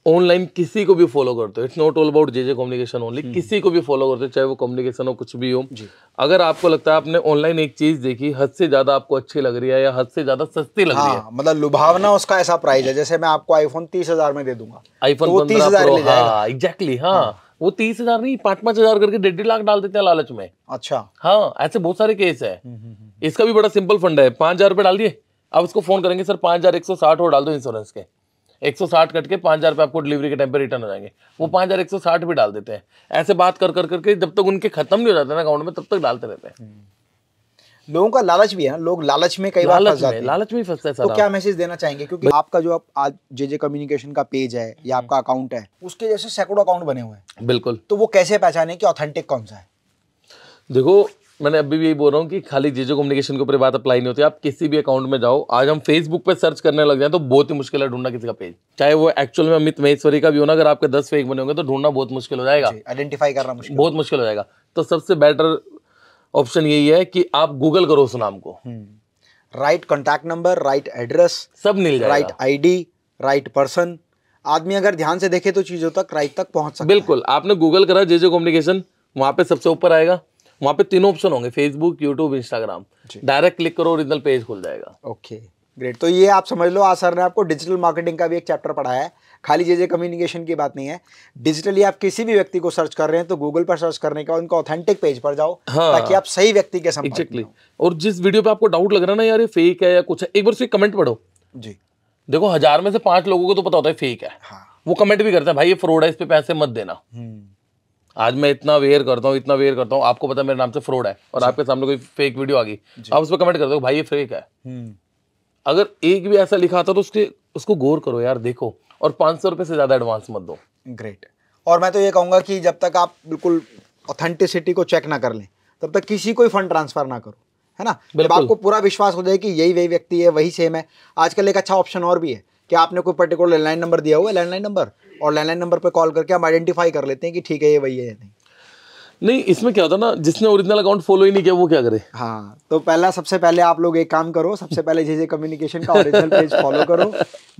ऑनलाइन किसी को भी फॉलो करते हो it's not all about J J communication only किसी को भी फॉलो करते हो चाहे वो कम्युनिकेशन हो कुछ भी हो अगर आपको लगता है आपने ऑनलाइन एक चीज देखी हद से ज्यादा आपको अच्छी लग रही है या हद से ज्यादा सस्ती लग हाँ, रही है मतलब लुभावना उसका ऐसा प्राइस है जैसे मैं आपको आईफोन तीस हजार में दे दूंगा आईफोन तो तीस हजार एग्जैक्टली हाँ, हाँ।, हाँ। वो तीस हजार नहीं पांच पांच हजार करके डेढ़ डेढ़ लाख डाल देते हैं लालच में अच्छा हाँ ऐसे बहुत सारे केस है हम्म, हम्म, हम्म, इसका भी बड़ा सिंपल फंड है पांच हजार रुपये डाल दिए आप उसको फोन करेंगे सर पांच हजार एक सौ साठ और डाल दो इंश्योरेंस के एक सौ साठ कट के पाँच हज़ार आपको डिलीवरी के टाइम पे रिटर्न हो जाएंगे वो पाँच हज़ार एक सौ साठ भी डाल देते हैं ऐसे बात कर कर करके जब तक उनके खत्म नहीं हो जाते ना अकाउंट में तब तक डालते रहते हैं लोगों का लालच भी है ना लोग लालच में कई बार फंस जाते हैं लालच में फंसते हैं तो क्या मैसेज देना चाहेंगे क्योंकि आपका जो आज जे जे कम्युनिकेशन का पेज है या हम्म। आपका अकाउंट है उसके जैसे सैकड़ों अकाउंट बने हुए हैं बिल्कुल तो वो कैसे पहचाने कि ऑथेंटिक कौन सा है देखो मैंने अभी भी यही बोल रहा हूँ कि खाली जीजो कम्युनिकेशन के ऊपर बात अप्लाई नहीं होती आप किसी भी अकाउंट में जाओ आज हम फेसबुक पर सर्च करने लग जाए तो बहुत ही मुश्किल है ढूंढना किसी का पेज चाहे वो एक्चुअल में अमित महेश्वरी का भी होना अगर आपके दस फेक बने होंगे तो ढूंढना बहुत मुश्किल हो जाएगा आइडेंटिफाई करना मुश्किल बहुत मुश्किल हो जाएगा तो सबसे बेटर ऑप्शन यही है कि आप गूगल करो उस नाम को right contact number right address सब मिल जाएगा राइट आईडी राइट पर्सन आदमी अगर ध्यान से देखे तो चीज़ों तक राइट तक पहुंच सकता बिल्कुल आपने गूगल करा जे जे कम्युनिकेशन वहां पे सबसे ऊपर आएगा वहां पे तीनों ऑप्शन होंगे Facebook YouTube Instagram direct click करो ओरिजिनल पेज खुल जाएगा ओके ग्रेट तो ये आप समझ लो आसर ने आपको डिजिटल मार्केटिंग का भी एक चैप्टर पढ़ाया है खाली जेजे कम्युनिकेशन की बात नहीं है डिजिटली आप किसी भी व्यक्ति को सर्च कर रहे हैं तो गूगल पर सर्च करने का उनका ऑथेंटिक पेज पर जाओ हाँ, ताकि आप सही व्यक्ति के संपर्क exactly. और जिस वीडियो पे आपको डाउट लग रहा है ना यार ये फेक है या कुछ है एक बार उसकी कमेंट पढ़ो जी देखो हजार में से पांच लोगों को तो पता होता है फेक है हाँ। वो कमेंट भी करता है भाई ये फ्रॉड है इस पर पैसे मत देना हम्म। आज मैं इतना वेयर करता हूँ इतना वेयर करता हूँ आपको पता है मेरे नाम से फ्रॉड है और आपके सामने कोई फेक वीडियो आ गई आप उस पर कमेंट करते हो भाई ये फेक है हम्म। अगर एक भी ऐसा लिखा था तो उसके उसको गौर करो यार देखो और पाँच सौ रुपये से ज़्यादा एडवांस मत दो ग्रेट और मैं तो ये कहूँगा कि जब तक आप बिल्कुल ऑथेंटिसिटी को चेक ना कर लें तब तक किसी को ही फंड ट्रांसफ़र ना करो है ना जब आपको पूरा विश्वास हो जाए कि यही वही व्यक्ति है वही सेम है आजकल एक अच्छा ऑप्शन और भी है कि आपने कोई पर्टिकुलर लैंडलाइन नंबर दिया हुआ है लैंडलाइन नंबर और लैंडलाइन नंबर पर कॉल करके हम आइडेंटिफाई कर लेते हैं कि ठीक है ये वही है या नहीं नहीं इसमें क्या होता ना जिसने ओरिजिनल अकाउंट फॉलो ही नहीं किया वो क्या करे हाँ तो पहला सबसे पहले आप लोग एक काम करो सबसे पहले जे कम्युनिकेशन का ओरिजिनल पेज फॉलो करो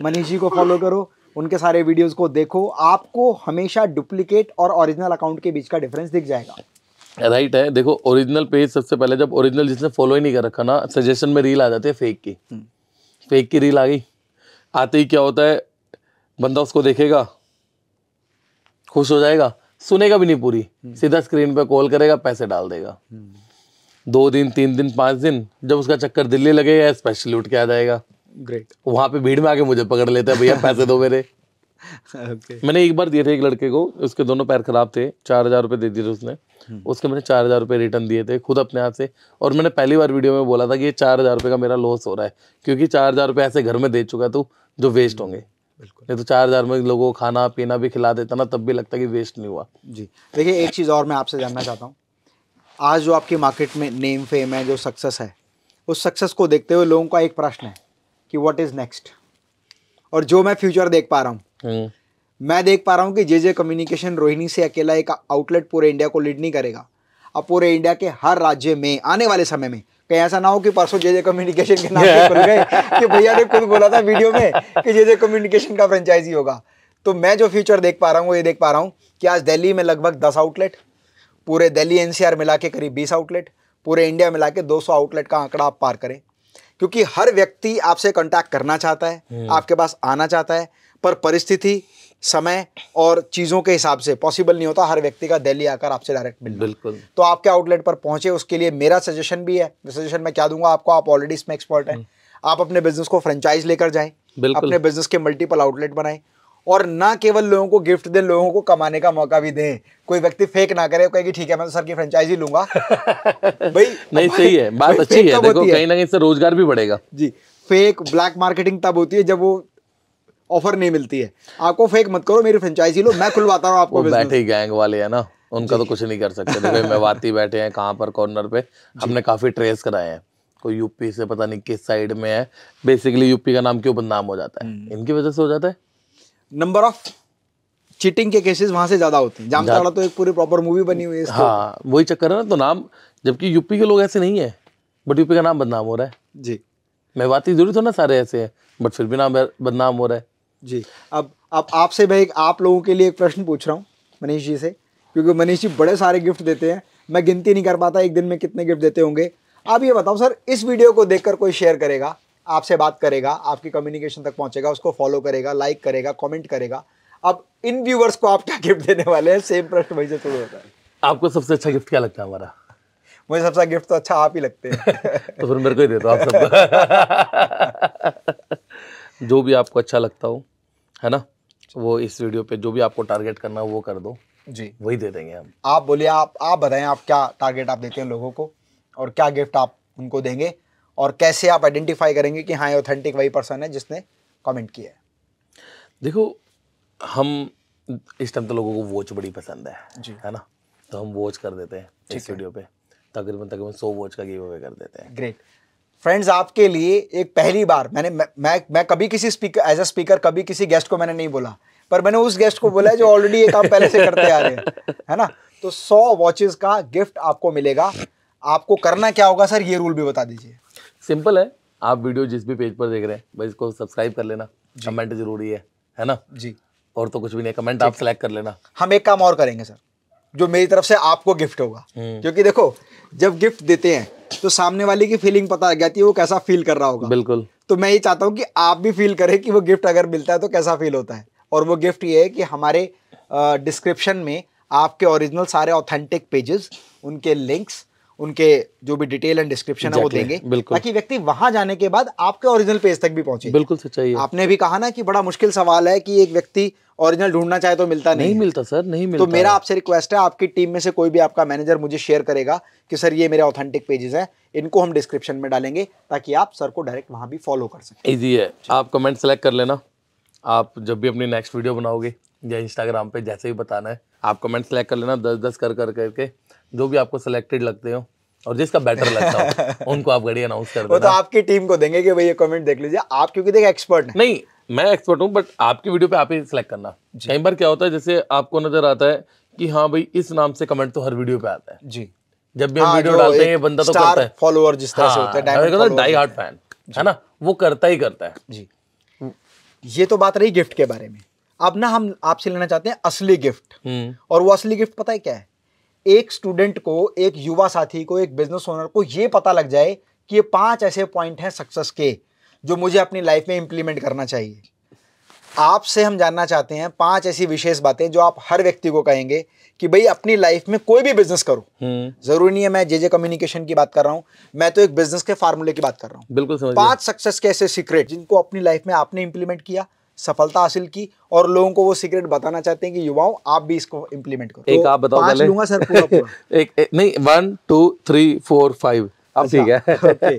मनीष जी को फॉलो करो उनके सारे वीडियोस को देखो आपको हमेशा डुप्लीकेट और ओरिजिनल अकाउंट के बीच का डिफरेंस दिख जाएगा राइट है देखो ओरिजिनल पेज सबसे पहले जब ओरिजिनल जिसने फॉलो ही नहीं कर रखा ना सजेशन में रील आ जाती है फेक की फेक हम्म। की रील आ गई आते ही क्या होता है बंदा उसको देखेगा खुश हो जाएगा सुनेगा भी नहीं पूरी हम्म। सीधा स्क्रीन पे कॉल करेगा पैसे डाल देगा हम्म। दो दिन तीन दिन पांच दिन जब उसका चक्कर दिल्ली लगेगा स्पेशल उठ के आ जाएगा ग्रेट वहां पे भीड़ में आके मुझे पकड़ लेते हैं भैया पैसे दो मेरे okay. मैंने एक बार दिए थे एक लड़के को उसके दोनों पैर खराब थे चार हजार रुपये दे दिए थे उसने हम्म। उसके मैंने चार हजार रुपये रिटर्न दिए थे खुद अपने हाथ से और मैंने पहली बार वीडियो में बोला था कि ये चार हजार रुपये का मेरा लॉस हो रहा है क्योंकि चार हजार रुपये ऐसे घर में दे चुका तू जो वेस्ट होंगे ये तो चार हज़ार में लोगों को खाना पीना भी खिला देता ना तब भी लगता कि वेस्ट नहीं हुआ जी देखिए एक चीज़ और मैं आपसे जानना चाहता हूँ आज जो आपकी मार्केट में नेम फेम है जो सक्सेस है उस सक्सेस को देखते हुए लोगों का एक प्रश्न है कि वॉट इज़ नेक्स्ट और जो मैं फ्यूचर देख पा रहा हूँ हम्म। मैं देख पा रहा हूँ कि जे जे कम्युनिकेशन रोहिणी से अकेला एक आउटलेट पूरे इंडिया को लीड नहीं करेगा अब पूरे इंडिया के हर राज्य में आने वाले समय में कहीं ऐसा ना हो कि परसों जे जे कम्युनिकेशन के नाम पर गए कि भैया ने खुद बोला था वीडियो में कि जे जे कम्युनिकेशन का फ्रेंचाइजी होगा तो मैं जो फ्यूचर देख पा रहा हूँ वो ये देख पा रहा हूँ कि आज दिल्ली में लगभग दस आउटलेट पूरे दिल्ली एनसीआर मिला के करीब बीस आउटलेट पूरे इंडिया मिला के दो आउटलेट का आंकड़ा आप पार करें क्योंकि हर व्यक्ति आपसे कॉन्टैक्ट करना चाहता है हम्म। आपके पास आना चाहता है पर परिस्थिति समय और चीज़ों के हिसाब से पॉसिबल नहीं होता हर व्यक्ति का दिल्ली आकर आपसे डायरेक्ट मिल बिल्कुल तो आपके आउटलेट पर पहुंचे उसके लिए मेरा सजेशन भी है सजेशन मैं क्या दूंगा आपको आप ऑलरेडी इसमें एक्सपर्ट हैं हम्म। आप अपने बिजनेस को फ्रेंचाइज लेकर जाएं अपने बिजनेस के मल्टीपल आउटलेट बनाएं और ना केवल लोगों को गिफ्ट दें लोगों को कमाने का मौका भी दें कोई व्यक्ति फेक ना करे कहे कि ठीक है मैं तो सर की फ्रेंचाइज ही लूंगा भाई नहीं सही है बात अच्छी है देखो कहीं ना कहीं से रोजगार भी बढ़ेगा जी फेक ब्लैक मार्केटिंग तब होती है जब वो ऑफर नहीं मिलती है आपको फेक मत करो मेरी फ्रेंचाइजी लो मैं खुलवाता हूँ आपको बैठे गैंग वाले है ना उनका तो कुछ नहीं कर सकते देखो मैं वाती बैठे हैं कहाँ पर कॉर्नर पे हमने काफी ट्रेस कराए हैं कोई यूपी से पता नहीं किस साइड में है बेसिकली यूपी का नाम क्यों बदनाम हो जाता है हम्म। इनकी वजह से हो जाता है नंबर ऑफ चीटिंग के केसेस वहां से ज्यादा होते हैं जामताड़ा तो एक पूरी प्रॉपर मूवी बनी हुई है हाँ वही चक्कर है ना तो नाम जबकि यूपी के लोग ऐसे नहीं है बट यूपी का नाम बदनाम हो रहा है जी मैं मेवाती जरूर तो ना सारे ऐसे हैं बट फिर भी नाम बदनाम हो रहा है जी अब अब आपसे मैं एक आप लोगों के लिए एक प्रश्न पूछ रहा हूँ मनीष जी से क्योंकि मनीष जी बड़े सारे गिफ्ट देते हैं मैं गिनती नहीं कर पाता एक दिन में कितने गिफ्ट देते होंगे आप ये बताओ सर इस वीडियो को कर कोई शेयर करेगा आपसे बात करेगा आपकी कम्युनिकेशन तक पहुंचेगा उसको फॉलो करेगा लाइक करेगा कॉमेंट करेगा अब इन व्यूवर्स को आप क्या गिफ्ट देने वाले हैं सेम प्रश्न वही से शुरू होता है आपको सबसे अच्छा गिफ्ट क्या लगता है हमारा मुझे सबसे गिफ्ट अच्छा तो अच्छा आप ही लगते हैं तो फिर मेरे को ही दे दो आप सब जो भी आपको अच्छा लगता हो है ना वो इस वीडियो पे जो भी आपको टारगेट करना हो वो कर दो जी वही दे देंगे हम आप बोलिए आप आप बताएं आप क्या टारगेट आप देते हैं लोगों को और क्या गिफ्ट आप उनको देंगे और कैसे आप आइडेंटिफाई करेंगे कि हाँ ऑथेंटिक वही पर्सन है जिसने कमेंट किया है देखो हम इस टाइम तो लोगों को वॉच बड़ी पसंद है जी है ना तो हम वॉच कर देते हैं इस वीडियो पे तकरीबन तकरीबन सौ वॉच का गिव अवे कर देते हैं ग्रेट फ्रेंड्स आपके लिए एक पहली बार मैंने मैं मैं कभी किसी स्पीकर एज अ स्पीकर कभी किसी गेस्ट को मैंने नहीं बोला पर मैंने उस गेस्ट को बोला है जो ऑलरेडी ये काम पहले से करते आ रहे हैं है ना तो सौ वॉचेस का गिफ्ट आपको मिलेगा आपको करना क्या होगा सर ये रूल भी बता दीजिए सिंपल है आप वीडियो जिस भी पेज पर देख रहे हैं भाई इसको सब्सक्राइब कर लेना कमेंट जरूरी है है ना जी और तो कुछ भी नहीं कमेंट आप सेलेक्ट कर लेना हम एक काम और करेंगे सर जो मेरी तरफ से आपको गिफ्ट होगा हम्म। क्योंकि देखो जब गिफ्ट देते हैं तो सामने वाले की फीलिंग पता लग जाती है वो कैसा फील कर रहा होगा बिल्कुल तो मैं ये चाहता हूँ कि आप भी फील करें कि वो गिफ्ट अगर मिलता है तो कैसा फील होता है और वो गिफ्ट ये है कि हमारे डिस्क्रिप्शन में आपके ओरिजिनल सारे ऑथेंटिक पेजेस उनके लिंक्स उनके जो भी डिटेल एंड डिस्क्रिप्शन है वो देंगे ताकि व्यक्ति वहां जाने के बाद आपके ओरिजिनल पेज तक भी पहुंचे बिल्कुल सच्चाई आपने भी कहा ना कि बड़ा मुश्किल सवाल है कि एक व्यक्ति ओरिजिनल ढूंढना चाहे तो मिलता नहीं, नहीं मिलता सर नहीं तो मिलता तो मेरा आपसे रिक्वेस्ट है आपकी टीम में से कोई भी आपका मैनेजर मुझे शेयर करेगा कि सर ये मेरे ऑथेंटिक पेजेस हैं इनको हम डिस्क्रिप्शन में डालेंगे ताकि आप सर को डायरेक्ट वहां भी फॉलो कर सकें ईजी है आप कमेंट सेलेक्ट कर लेना आप जब भी अपनी नेक्स्ट वीडियो बनाओगे या इंस्टाग्राम पे जैसे भी बताना है आप कमेंट सेलेक्ट कर लेना दस दस कर कर करके जो भी आपको सिलेक्टेड लगते हो और जिसका बेटर लगता हो उनको आप घड़ी अनाउंस कर वो तो आपकी टीम को देंगे कि भाई ये कमेंट देख लीजिए आप क्योंकि देख एक्सपर्ट नहीं मैं एक्सपर्ट हूँ बट आपकी वीडियो पे आप ही सिलेक्ट करना कई बार क्या होता है जैसे आपको नजर आता है कि हाँ भाई इस नाम से कमेंट तो हर वीडियो पे आता है जी जब भी हम वीडियो हाँ, डालते हैं ये बंदा तो करता है फॉलोअर जिस तरह से हाँ, होता है डाई हार्ट फैन है ना वो करता ही करता है जी ये तो बात रही गिफ्ट के बारे में अब ना हम आपसे लेना चाहते हैं असली गिफ्ट हम्म। और वो असली गिफ्ट पता है क्या है एक स्टूडेंट को एक युवा साथी को एक बिजनेस ओनर को ये पता लग जाए कि ये पांच ऐसे पॉइंट हैं सक्सेस के जो मुझे अपनी लाइफ में इंप्लीमेंट करना चाहिए आपसे हम जानना चाहते हैं पांच ऐसी विशेष बातें जो आप हर व्यक्ति को कहेंगे कि भाई अपनी लाइफ में कोई भी बिजनेस करो हम्म। जरूरी नहीं है मैं जे जे कम्युनिकेशन की बात कर रहा हूँ मैं तो एक बिजनेस के फार्मूले की बात कर रहा हूँ बिल्कुल पांच सक्सेस के ऐसे सीक्रेट जिनको अपनी लाइफ में आपने इंप्लीमेंट किया सफलता हासिल की और लोगों को वो सीक्रेट बताना चाहते हैं कि युवाओं आप भी इसको इम्प्लीमेंट करो एक तो आप बताओ पांच लूंगा सर पूरा पूरा एक, एक नहीं one two three four five अब अच्छा, ठीक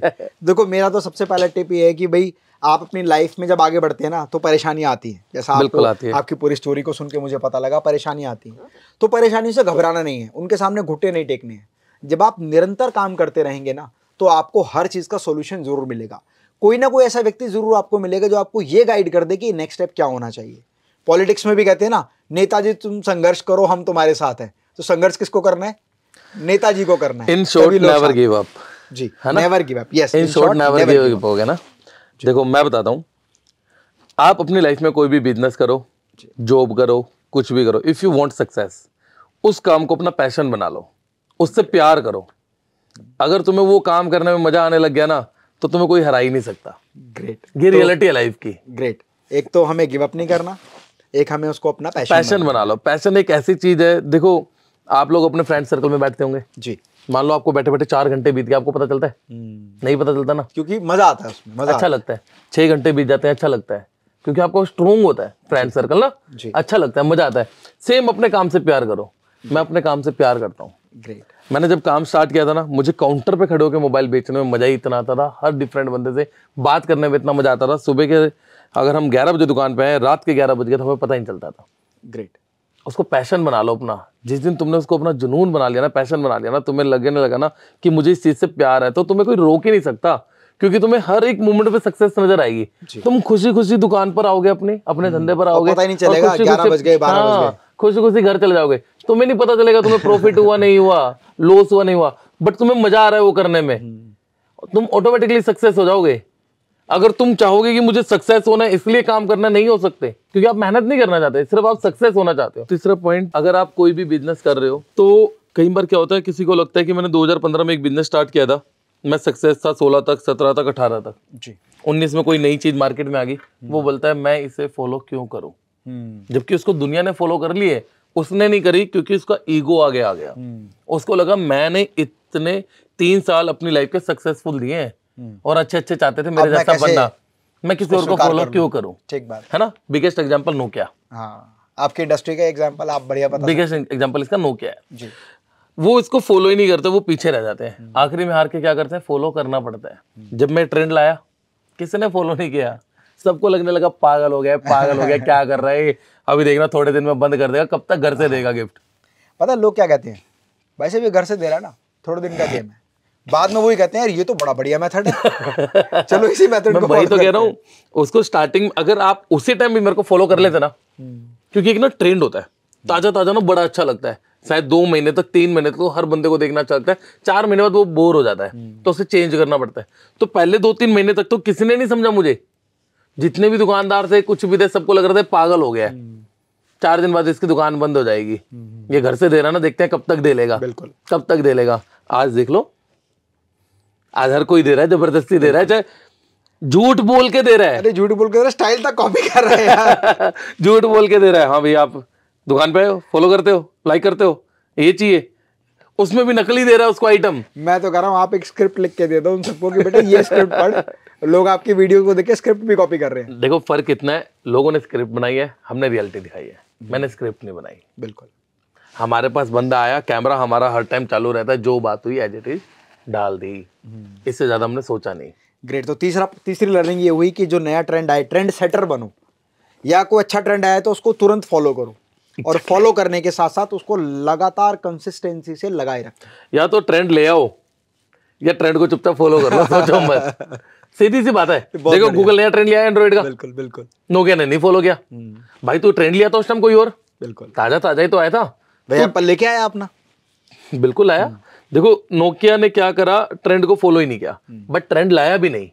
है देखो मेरा तो सबसे पहला टिप ये है कि भाई आप अपनी लाइफ में जब आगे बढ़ते हैं ना तो परेशानियां आती हैं जैसा आप तो, आती है। आपकी पूरी स्टोरी को सुन के मुझे पता लगा परेशानियां आती हैं तो परेशानी से घबराना नहीं है उनके सामने घुटे नहीं टेकने हैं जब आप निरंतर काम करते रहेंगे ना तो आपको हर चीज़ का सोल्यूशन ज़रूर मिलेगा कोई ना कोई ऐसा व्यक्ति जरूर आपको मिलेगा जो आपको ये गाइड कर दे कि नेक्स्ट स्टेप क्या होना चाहिए पॉलिटिक्स में भी कहते हैं ना नेताजी तुम संघर्ष करो हम तुम्हारे साथ हैं तो संघर्ष किसको करना है नेताजी को करना है in short never give up जी never give up yes in short never give up हो गया ना देखो मैं बताता हूँ आप अपनी लाइफ में कोई भी बिजनेस करो जॉब करो कुछ भी करो इफ़ यू वांट सक्सेस उस काम को अपना पैशन बना लो उससे प्यार करो अगर तुम्हें वो काम करने में मज़ा आने लग गया ना तो तुम्हें कोई हरा ही नहीं सकता ग्रेट ये रियलिटी तो है लाइफ की ग्रेट एक तो हमें गिव अप नहीं करना एक हमें उसको अपना पैशन पैशन बना लो पैशन एक ऐसी चीज है देखो आप लोग अपने फ्रेंड सर्कल में बैठते होंगे जी मान लो आपको बैठे बैठे चार घंटे बीत गए आपको पता चलता है हम्म। नहीं पता चलता ना क्योंकि मजा आता है उसमें मजा अच्छा लगता है छह घंटे बीत जाते हैं अच्छा लगता है क्योंकि आपको स्ट्रोंग होता है फ्रेंड सर्कल ना अच्छा लगता है मजा आता है सेम अपने काम से प्यार करो मैं अपने काम से प्यार करता हूँ ग्रेट मैंने जब काम स्टार्ट किया था ना मुझे काउंटर पे खड़े होकर मोबाइल बेचने में मज़ा ही इतना आता था हर डिफरेंट बंदे से बात करने में इतना मज़ा आता था सुबह के अगर हम ग्यारह बजे दुकान पे आए रात के ग्यारह बज गए तो हमें पता ही नहीं चलता था ग्रेट उसको पैशन बना लो अपना जिस दिन तुमने उसको अपना जुनून बना लिया ना पैशन बना लिया ना तुम्हें लगने लगा ना कि मुझे इस चीज़ से प्यार है तो तुम्हें कोई रोक ही नहीं सकता क्योंकि तुम्हें हर एक मोमेंट पे सक्सेस नजर आएगी तुम खुशी खुशी दुकान पर आओगे अपने अपने धंधे पर आओगे पता ही नहीं चलेगा बज गए हाँ, खुशी खुशी घर चले जाओगे तुम्हें नहीं पता चलेगा तुम्हें प्रॉफिट हुआ नहीं हुआ लॉस हुआ नहीं हुआ बट तुम्हें मजा आ रहा है वो करने में हम्म। तुम ऑटोमेटिकली सक्सेस हो जाओगे अगर तुम चाहोगे कि मुझे सक्सेस होना है इसलिए काम करना नहीं हो सकते क्योंकि आप मेहनत नहीं करना चाहते सिर्फ आप सक्सेस होना चाहते हो तीसरा पॉइंट अगर आप कोई भी बिजनेस कर रहे हो तो कई बार क्या होता है किसी को लगता है कि मैंने 2015 में एक बिजनेस स्टार्ट किया था मैं सक्सेस था सोलह तक सत्रह तक अठारह तक जी उन्नीस में कोई नई चीज़ मार्केट में आ गई हम्म। वो बोलता है मैं इसे फॉलो क्यों करूं हम्म। जबकि उसको दुनिया ने फॉलो कर लिए उसने नहीं करी क्योंकि उसका ईगो आगे आ गया हम्म। उसको लगा मैंने इतने तीन साल अपनी लाइफ के सक्सेसफुल दिए हैं और अच्छे अच्छे चाहते थे मेरे जैसा बनना मैं किसी और को फॉलो क्यों करूं ठीक बात है ना बिगेस्ट एग्जाम्पल नोकिया आपकी इंडस्ट्री का एग्जाम्पल आप बढ़िया बिगेस्ट एग्जाम्पल इसका नोकिया है वो इसको फॉलो ही नहीं करते वो पीछे रह जाते हैं हम्म। आखिरी में हार के क्या करते हैं फॉलो करना पड़ता है हम्म। जब मैं ट्रेंड लाया किसी ने फॉलो नहीं किया सबको लगने लगा पागल हो गया पागल हो गया क्या कर रहा है अभी देखना थोड़े दिन में बंद कर देगा कब तक घर से देगा गिफ्ट पता है लोग क्या कहते हैं वैसे भी घर से दे रहा है ना थोड़े दिन का गेम है बाद में वही कहते हैं यार ये तो बड़ा बढ़िया मेथड है चलो इसी मेथड को वही तो कह रहा हूँ उसको स्टार्टिंग अगर आप उसी टाइम भी मेरे को फॉलो कर लेते ना हम्म। क्योंकि एक ना ट्रेंड होता है ताजा ताजा ना बड़ा अच्छा लगता है शायद दो महीने तक तीन महीने तक तो हर बंदे को देखना चाहता है चार महीने बाद वो बोर हो जाता है हम्म। तो उसे चेंज करना पड़ता है तो पहले दो तीन महीने तक तो किसी ने नहीं समझा मुझे जितने भी दुकानदार थे कुछ भी थे सबको लग रहा था पागल हो गया है हम्म। चार दिन बाद इसकी दुकान बंद हो जाएगी हम्म। ये घर से दे रहा ना देखते हैं कब तक दे लेगा बिल्कुल कब तक दे लेगा आज देख लो आज हर कोई दे रहा है जबरदस्ती दे रहा है चाहे झूठ बोल के दे रहा है अरे झूठ बोल के स्टाइल तक कॉपी कर रहा है झूठ बोल के दे रहा है हाँ भाई आप दुकान पे हो फॉलो करते हो अप्लाई करते हो ये चाहिए उसमें भी नकली दे रहा है उसको आइटम मैं तो कह रहा हूँ आप एक स्क्रिप्ट लिख के दे दो उन सबको कि बेटा ये स्क्रिप्ट पढ़ लोग आपकी वीडियो को देख के स्क्रिप्ट भी कॉपी कर रहे हैं देखो फर्क इतना है लोगों ने स्क्रिप्ट बनाई है हमने रियलिटी दिखाई है मैंने स्क्रिप्ट नहीं बनाई बिल्कुल हमारे पास बंदा आया कैमरा हमारा हर टाइम चालू रहता है जो बात हुई एज इट इज डाल दी हम्म। इससे ज़्यादा हमने सोचा नहीं ग्रेट तो तीसरा तीसरी लर्निंग ये हुई कि जो नया ट्रेंड आए ट्रेंड सेटर बनो या कोई अच्छा ट्रेंड आया तो उसको तुरंत फॉलो करो और फॉलो करने के साथ साथ उसको लगातार कंसिस्टेंसी से लगाए रखें या तो ट्रेंड ले आओ या ट्रेंड को चुपचाप फॉलो कर लो सोचो मत सीधी सी बात है देखो गूगल नया ट्रेंड लिया एंड्रॉइड का बिल्कुल बिल्कुल नोकिया ने नहीं फॉलो किया हम्म। भाई तू ट्रेंड लिया था उस टाइम कोई और बिल्कुल ताजा ताजा ही तो आया था भैया पर लेके आया अपना बिल्कुल आया हम्म। देखो नोकिया ने क्या करा ट्रेंड को फॉलो ही नहीं किया बट हम्म। ट्रेंड लाया भी नहीं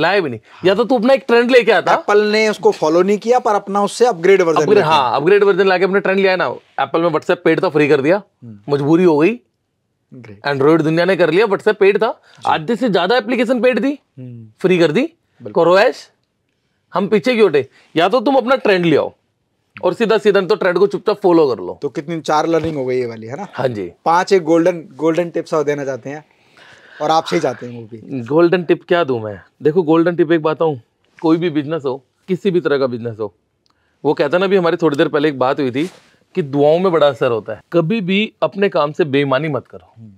लाया भी नहीं या तो तू अपना एक ट्रेंड लेके आता एप्पल ने उसको फॉलो नहीं किया पर अपना उससे अपग्रेड वर्जन अपग्रेड हाँ अपग्रेड वर्जन लाके अपने ट्रेंड लिया ना एप्पल में व्हाट्सएप पेड था फ्री कर दिया हम्म। मजबूरी हो गई एंड्रॉइड दुनिया ने कर लिया व्हाट्सएप पेड था आधे से ज्यादा एप्लीकेशन पेड दी फ्री कर दी करो ऐश हम पीछे क्यों उठे या तो तुम अपना ट्रेंड ले आओ और सीधा सीधा तो ट्रेंड को चुपचाप फॉलो कर लो तो कितनी चार लर्निंग हो गई ये वाली है ना हाँ जी पांच एक गोल्डन गोल्डन टिप्स देना चाहते हैं और आपसे ही जाते हैं मूवी गोल्डन टिप क्या दूँ मैं देखो गोल्डन टिप एक बात हूँ कोई भी बिजनेस हो किसी भी तरह का बिजनेस हो वो कहता ना भी हमारी थोड़ी देर पहले एक बात हुई थी कि दुआओं में बड़ा असर होता है कभी भी अपने काम से बेईमानी मत करो हम्म।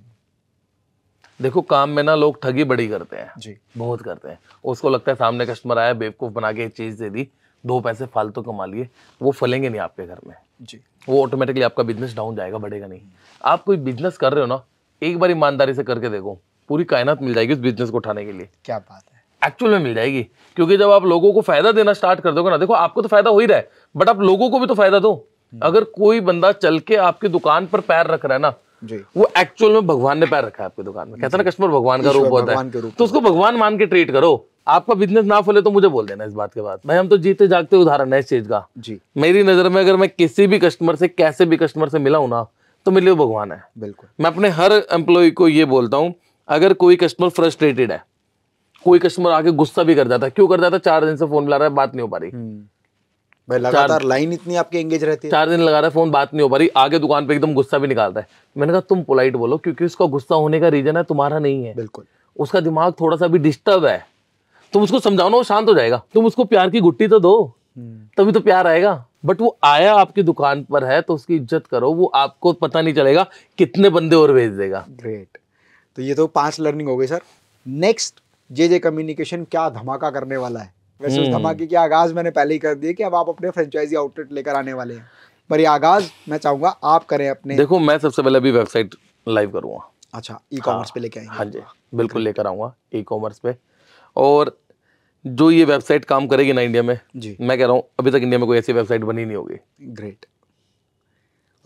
देखो काम में ना लोग ठगी बड़ी करते हैं जी बहुत करते हैं उसको लगता है सामने कस्टमर आया बेवकूफ़ बना के एक चीज़ दे दी दो पैसे फालतू तो कमा लिए वो फलेंगे नहीं आपके घर में जी वो ऑटोमेटिकली आपका बिजनेस डाउन जाएगा बढ़ेगा नहीं आप कोई बिजनेस कर रहे हो ना एक बार ईमानदारी से करके देखो पूरी कायनात मिल जाएगी उस बिजनेस को उठाने के लिए क्या बात है एक्चुअल में मिल जाएगी क्योंकि जब आप लोगों को फायदा देना स्टार्ट कर दोगे ना देखो आपको तो फायदा हो ही रहा है बट आप लोगों को भी तो फायदा दो हम्म। अगर कोई बंदा चल के आपकी दुकान पर पैर रख रहा है ना जी। वो एक्चुअल में भगवान ने पैर रखा है आपकी दुकान में कहते ना कस्टमर भगवान का रूप होता है तो उसको भगवान मान के ट्रीट करो आपका बिजनेस ना फले तो मुझे बोल देना इस बात के बाद भाई हम तो जीते जागते उदाहरण है इस चीज का जी मेरी नजर में अगर मैं किसी भी कस्टमर से कैसे भी कस्टमर से मिला हूं ना तो मेरे लिए भगवान है बिल्कुल मैं अपने हर एम्प्लॉय को ये बोलता हूँ अगर कोई कस्टमर फ्रस्ट्रेटेड है कोई कस्टमर आके गुस्सा भी कर जाता क्यों कर जाता चार दिन से फोन मिला रहा है बात नहीं हो पा रही हम्म। लगातार लाइन इतनी आपके एंगेज रहती है चार दिन लगा रहा है फोन बात नहीं हो पा रही आगे दुकान पे एकदम गुस्सा भी निकालता है मैंने कहा तुम पोलाइट बोलो क्योंकि उसका गुस्सा होने का रीजन है तुम्हारा नहीं है बिल्कुल उसका दिमाग थोड़ा सा भी डिस्टर्ब है तुम उसको समझाओ ना वो शांत हो जाएगा तुम उसको प्यार की गुट्टी तो दो हम्म। तभी तो प्यार आएगा बट वो आया आपकी दुकान पर है तो उसकी इज्जत करो वो आपको पता नहीं चलेगा कितने बंदे और भेज देगा ग्रेट तो ये तो पांच लर्निंग हो गई sir next J J communication क्या धमाका करने वाला है वैसे उस hmm. धमाके की आगाज मैंने पहले ही कर दिया कि अब आप अपने फ्रेंचाइजी आउटलेट लेकर आने वाले हैं पर ये आगाज मैं चाहूंगा आप करें अपने देखो मैं सबसे पहले अभी वेबसाइट लाइव करूँगा अच्छा ई कॉमर्स हाँ। पे लेके आएंगे हाँ जी बिल्कुल लेकर आऊंगा ई कॉमर्स पे और जो ये वेबसाइट काम करेगी ना इंडिया में जी मैं कह रहा हूँ अभी तक इंडिया में कोई ऐसी वेबसाइट बनी नहीं होगी ग्रेट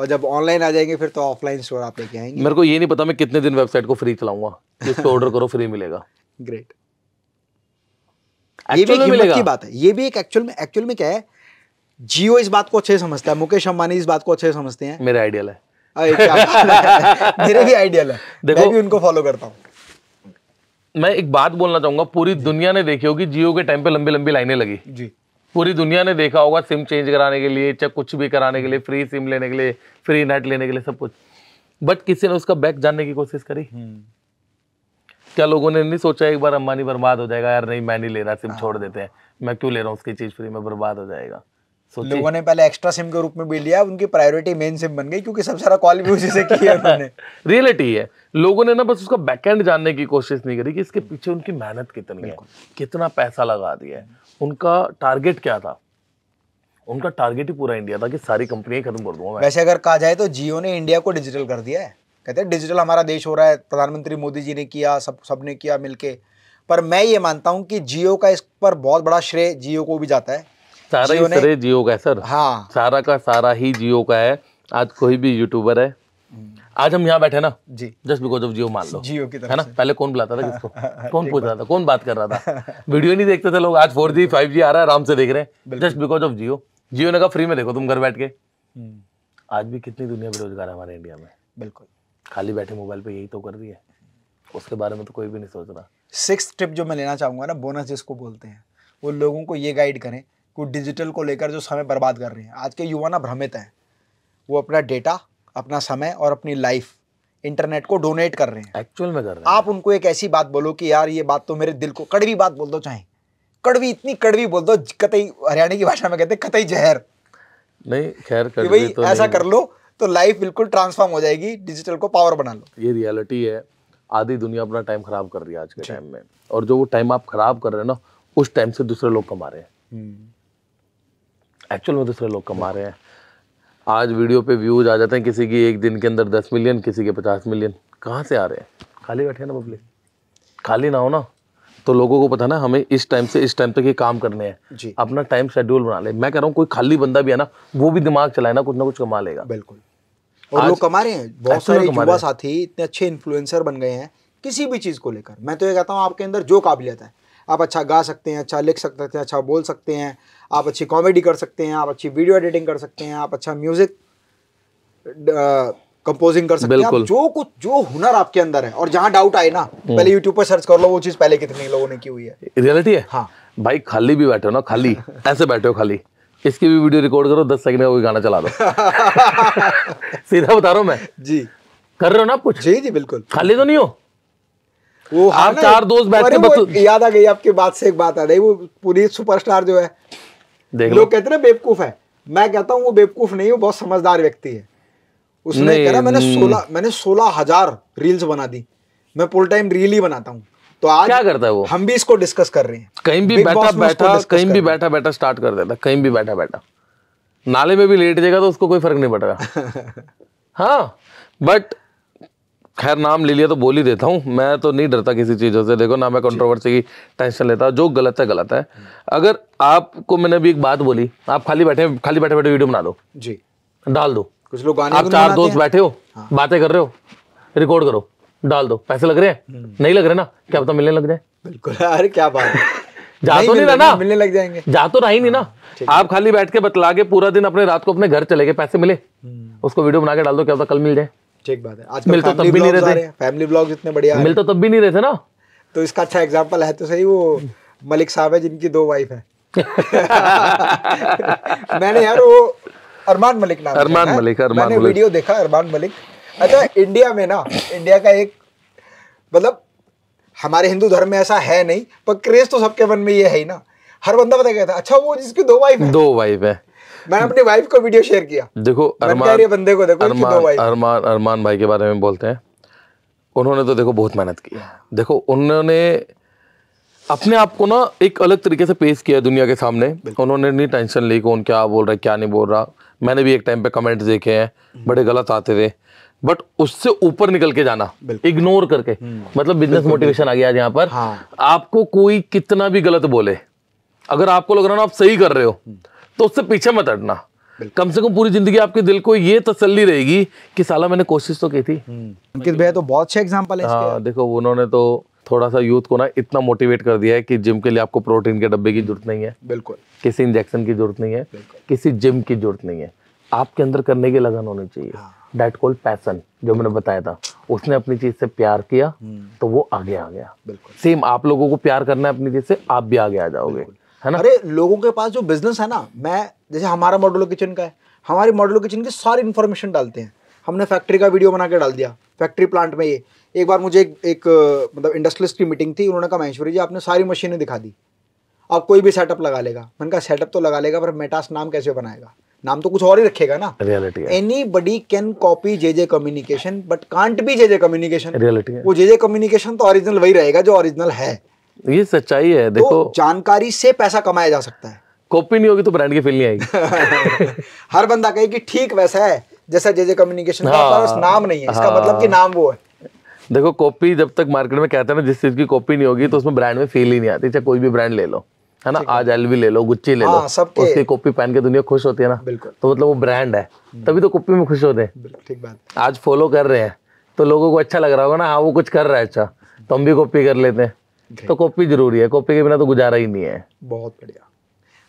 और जब ऑनलाइन आ जाएंगे फिर तो ऑफलाइन स्टोर आप लेके आएंगे मेरे को ये नहीं पता मैं कितने दिन वेबसाइट को फ्री चलाऊंगा जिसको ऑर्डर करो फ्री मिलेगा ग्रेट ये भी एक हिम्मत की बात है ये भी एक एक्चुअल में एक्चुअल में क्या है जियो इस बात को अच्छे समझता है मुकेश अंबानी इस बात को अच्छे समझते हैं मेरा आइडियल है मेरे भी आइडियल है देखो मैं भी उनको फॉलो करता हूँ मैं एक बात बोलना चाहूंगा पूरी दुनिया ने देखी होगी जियो के टाइम पे लंबी लंबी लाइनें लगी जी पूरी दुनिया ने देखा होगा सिम चेंज कराने के लिए चाहे कुछ भी कराने के लिए फ्री सिम लेने के लिए फ्री नेट लेने के लिए सब कुछ बट किसी ने उसका बैक जानने की कोशिश करी हम्म। क्या लोगों ने नहीं सोचा एक बार अम्बानी बर्बाद हो जाएगा यार नहीं मैं नहीं ले रहा सिम हाँ। छोड़ देते हैं मैं क्यों ले रहा हूँ उसकी चीज़ फ्री में बर्बाद हो जाएगा लोगों ने पहले एक्स्ट्रा सिम के रूप में भी लिया उनकी प्रायोरिटी मेन सिम बन गई क्योंकि सब सारा कॉल भी उसी से किया उन्होंने रियलिटी है लोगों ने ना बस उसका बैकएंड जानने की कोशिश नहीं करी कि इसके पीछे उनकी मेहनत कितनी है कितना पैसा लगा दिया है उनका टारगेट क्या था उनका टारगेट ही पूरा इंडिया था कि सारी कंपनियां खत्म कर दूंगा वैसे अगर कहा जाए तो जियो ने इंडिया को डिजिटल कर दिया है कहते हैं डिजिटल हमारा देश हो रहा है प्रधानमंत्री मोदी जी ने किया सब सब ने किया मिलके पर मैं ये मानता हूँ कि जियो का इस पर बहुत बड़ा श्रेय जियो को भी जाता है सारा ही श्रेय जियो का है सर हाँ सारा का सारा ही जियो का है आज कोई भी यूट्यूबर है आज हम यहाँ बैठे ना जी जस्ट बिकॉज ऑफ जियो मान लो जियो की तरफ है ना पहले कौन बुलाता था किसको हाँ, हाँ, कौन पूछ रहा था कौन बात कर रहा था वीडियो नहीं देखते थे लोग आज फोर जी फाइव जी आ रहा है आराम से देख रहे हैं just because of Jio Jio ने कहा फ्री में देखो तुम घर बैठ के हम्म। आज भी कितनी दुनिया बेरोजगार है हमारे इंडिया में बिल्कुल खाली बैठे मोबाइल पे यही तो कर रही है उसके बारे में तो कोई भी नहीं सोच रहा सिक्स ट्रिप जो मैं लेना चाहूंगा ना बोनस जिसको बोलते हैं वो लोगों को ये गाइड करें कि डिजिटल को लेकर जो समय बर्बाद कर रहे हैं आज के युवा ना भ्रमित हैं वो अपना डेटा अपना समय और अपनी लाइफ इंटरनेट को डोनेट कर रहे हैं एक्चुअल में कर रहे हैं आप उनको एक ऐसी बात बोलो कि यार ये बात तो मेरे दिल को कड़वी बात बोल दो चाहे कड़वी इतनी कड़वी बोल दो कतई हरियाणा की भाषा में कहते हैं कतई जहर नहीं खैर कर भाई तो ऐसा कर लो तो लाइफ बिल्कुल ट्रांसफॉर्म हो जाएगी डिजिटल को पावर बना लो ये रियलिटी है आधी दुनिया अपना टाइम खराब कर रही है आज के टाइम में और जो वो टाइम आप खराब कर रहे हैं ना उस टाइम से दूसरे लोग कमा रहे हैं एक्चुअल हम्म। में दूसरे लोग कमा रहे हैं आज वीडियो पे व्यूज आ जाते हैं किसी की एक दिन के अंदर दस मिलियन किसी के पचास मिलियन कहाँ से आ रहे हैं खाली बैठे ना पब्लिक खाली ना हो ना तो लोगों को पता ना हमें इस टाइम से इस टाइम तक ये काम करने हैं अपना टाइम शेड्यूल बना ले मैं कह रहा हूँ कोई खाली बंदा भी है ना वो भी दिमाग चलाए ना कुछ ना कुछ कमा लेगा बिल्कुल और लोग कमा रहे हैं बहुत सारे युवा साथी इतने अच्छे इन्फ्लुएंसर बन गए हैं किसी भी चीज़ को लेकर मैं तो ये कहता हूँ आपके अंदर जो काबिलियत है आप अच्छा गा सकते हैं अच्छा लिख सकते हैं अच्छा बोल सकते हैं आप अच्छी कॉमेडी कर सकते हैं आप अच्छी वीडियो एडिटिंग कर सकते हैं आप अच्छा म्यूज़िक कंपोजिंग uh, कर सकते हैं आप जो कुछ जो हुनर आपके अंदर है और जहाँ डाउट आए ना हम्म। पहले यूट्यूब पर सर्च कर लो वो चीज़ पहले कितने लोगों ने की हुई है रियलिटी है हाँ भाई खाली भी बैठे हो ना खाली ऐसे बैठे हो खाली इसकी भी वीडियो रिकॉर्ड करो दस सेकंड का कोई गाना चला दो सीधा बता रहा हूँ मैं जी कर रहे हो ना आप कुछ जी जी बिल्कुल खाली तो नहीं हो वो आप चार दोस्त बैठ के बतल... याद आ गई आपकी बात से एक बात आ रही वो पूरी सुपरस्टार जो है देख लोग कहते ना बेवकूफ है मैं कहता हूँ वो बेवकूफ नहीं वो बहुत समझदार व्यक्ति है उसने कह रहा मैंने हम्म। सोलह मैंने सोलह हजार रील्स बना दी मैं फुल टाइम रील ही बनाता हूँ तो आज क्या करता है वो हम भी इसको डिस्कस कर रहे हैं कहीं भी बैठा बैठा कहीं भी बैठा बैठा स्टार्ट कर देता कहीं भी बैठा बैठा नाले में भी लेट जाएगा तो उसको कोई फर्क नहीं पड़ रहा हाँ बट खैर नाम ले लिया तो बोल ही देता हूँ मैं तो नहीं डरता किसी चीज़ों से देखो ना मैं कंट्रोवर्सी की टेंशन लेता जो गलत है गलत है अगर आपको मैंने भी एक बात बोली आप खाली बैठे खाली बैठे बैठे वीडियो बना दो जी डाल दो कुछ लोग आप चार दोस्त बैठे हो हाँ। बातें कर रहे हो रिकॉर्ड करो डाल दो पैसे लग रहे हैं हम्म। नहीं लग रहे ना क्या पता मिलने लग जाए बिल्कुल अरे क्या बात है जा तो नहीं रहा ना मिलने लग जाएंगे जा तो रहा ही नहीं ना हाँ, आप खाली बैठ के बतला के पूरा दिन अपने रात को अपने घर चले गए पैसे मिले हम्म। उसको वीडियो बना के डाल दो क्या पता कल मिल जाए ठीक बात है आजकल तो तब भी नहीं रहते फैमिली ब्लॉग इतने बढ़िया तो तब भी नहीं रहते ना तो इसका अच्छा एग्जाम्पल है तो सही वो मलिक साहब है जिनकी दो वाइफ है मैंने यार वो अरमान मलिक नाम अरमान मलिक अरमान मलिक वीडियो देखा अरमान मलिक अच्छा इंडिया में ना इंडिया का एक मतलब हमारे हिंदू धर्म में ऐसा है नहीं पर क्रेज तो सबके मन में ये है ही ना हर बंदा पता कहता अच्छा वो जिसकी दो वाइफ है दो वाइफ है मैंने अपनी वाइफ को वीडियो शेयर किया देखो अरमान बंदे को देखो अरमान अरमान अरमान भाई के बारे में बोलते हैं उन्होंने तो देखो बहुत मेहनत की है देखो उन्होंने अपने आप को ना एक अलग तरीके से पेश किया दुनिया के सामने उन्होंने नहीं टेंशन ली कौन क्या बोल रहा है क्या नहीं बोल रहा मैंने भी एक टाइम पे कमेंट्स देखे हैं हम्म। बड़े गलत आते थे बट उससे ऊपर निकल के जाना इग्नोर करके हम्म। मतलब बिजनेस मोटिवेशन आ गया यहाँ पर हाँ। आपको कोई कितना भी गलत बोले अगर आपको लग रहा ना आप सही कर रहे हो हम्म। तो उससे पीछे मत हटना कम से कम पूरी जिंदगी आपके दिल को ये तसल्ली रहेगी कि साला मैंने कोशिश तो की थी हम्म। अंकित भैया तो बहुत अच्छे एग्जाम्पल है हाँ देखो उन्होंने तो थोड़ा सा यूथ को ना इतना मोटिवेट कर दिया है कि जिम के लिए आपको प्रोटीन के डब्बे की जरूरत नहीं है बिल्कुल किसी इंजेक्शन की जरूरत नहीं है किसी जिम की जरूरत नहीं है आपके अंदर करने की लगन होनी चाहिए डेट कॉल पैसन जो मैंने बताया था उसने अपनी चीज से प्यार किया हम्म। तो वो आगे आ गया सेम आप लोगों को प्यार करना है अपनी चीज से आप भी आगे आ जाओगे है ना अरे लोगों के पास जो बिजनेस है ना मैं जैसे हमारा मॉडलो किचन का है हमारी मॉडलो किचन की सारी इन्फॉर्मेशन डालते हैं हमने फैक्ट्री का वीडियो बना के डाल दिया फैक्ट्री प्लांट में ये एक बार मुझे एक, एक मतलब इंडस्ट्रियलिस्ट की मीटिंग थी उन्होंने कहा महेश्वरी जी आपने सारी मशीनें दिखा दी आप कोई भी सेटअप लगा लेगा मैंने कहा सेटअप तो लगा लेगा पर मेटास नाम कैसे बनाएगा नाम तो कुछ और ही रखेगा ना reality anybody can copy J J communication but can't be J J communication reality वो जे जे कम्युनिकेशन तो ओरिजिनल वही रहेगा जो ओरिजिनल है ये सच्चाई है तो देखो तो जानकारी से पैसा कमाया जा सकता है कॉपी नहीं होगी तो ब्रांड की फील नहीं आएगी हर बंदा कहे कि ठीक वैसा है जैसा जेजे कम्युनिकेशन हाँ, का नाम नहीं है इसका हाँ, मतलब कि नाम वो है देखो कॉपी जब तक मार्केट में कहते हैं ना जिस चीज की कॉपी नहीं होगी तो उसमें ब्रांड में फील ही नहीं आती चाहे कोई भी ब्रांड ले लो है ना आज एलवी ले लो गुच्ची ले लो हाँ, उसकी कॉपी पहन के दुनिया खुश होती है ना बिल्कुल तो मतलब वो ब्रांड है हम्म। तभी तो कॉपी में खुश होते हैं ठीक बात आज फॉलो कर रहे हैं तो लोगों को अच्छा लग रहा होगा ना हाँ वो कुछ कर रहा है अच्छा तो हम भी कॉपी कर लेते हैं तो कॉपी जरूरी है कॉपी के बिना तो गुजारा ही नहीं है बहुत बढ़िया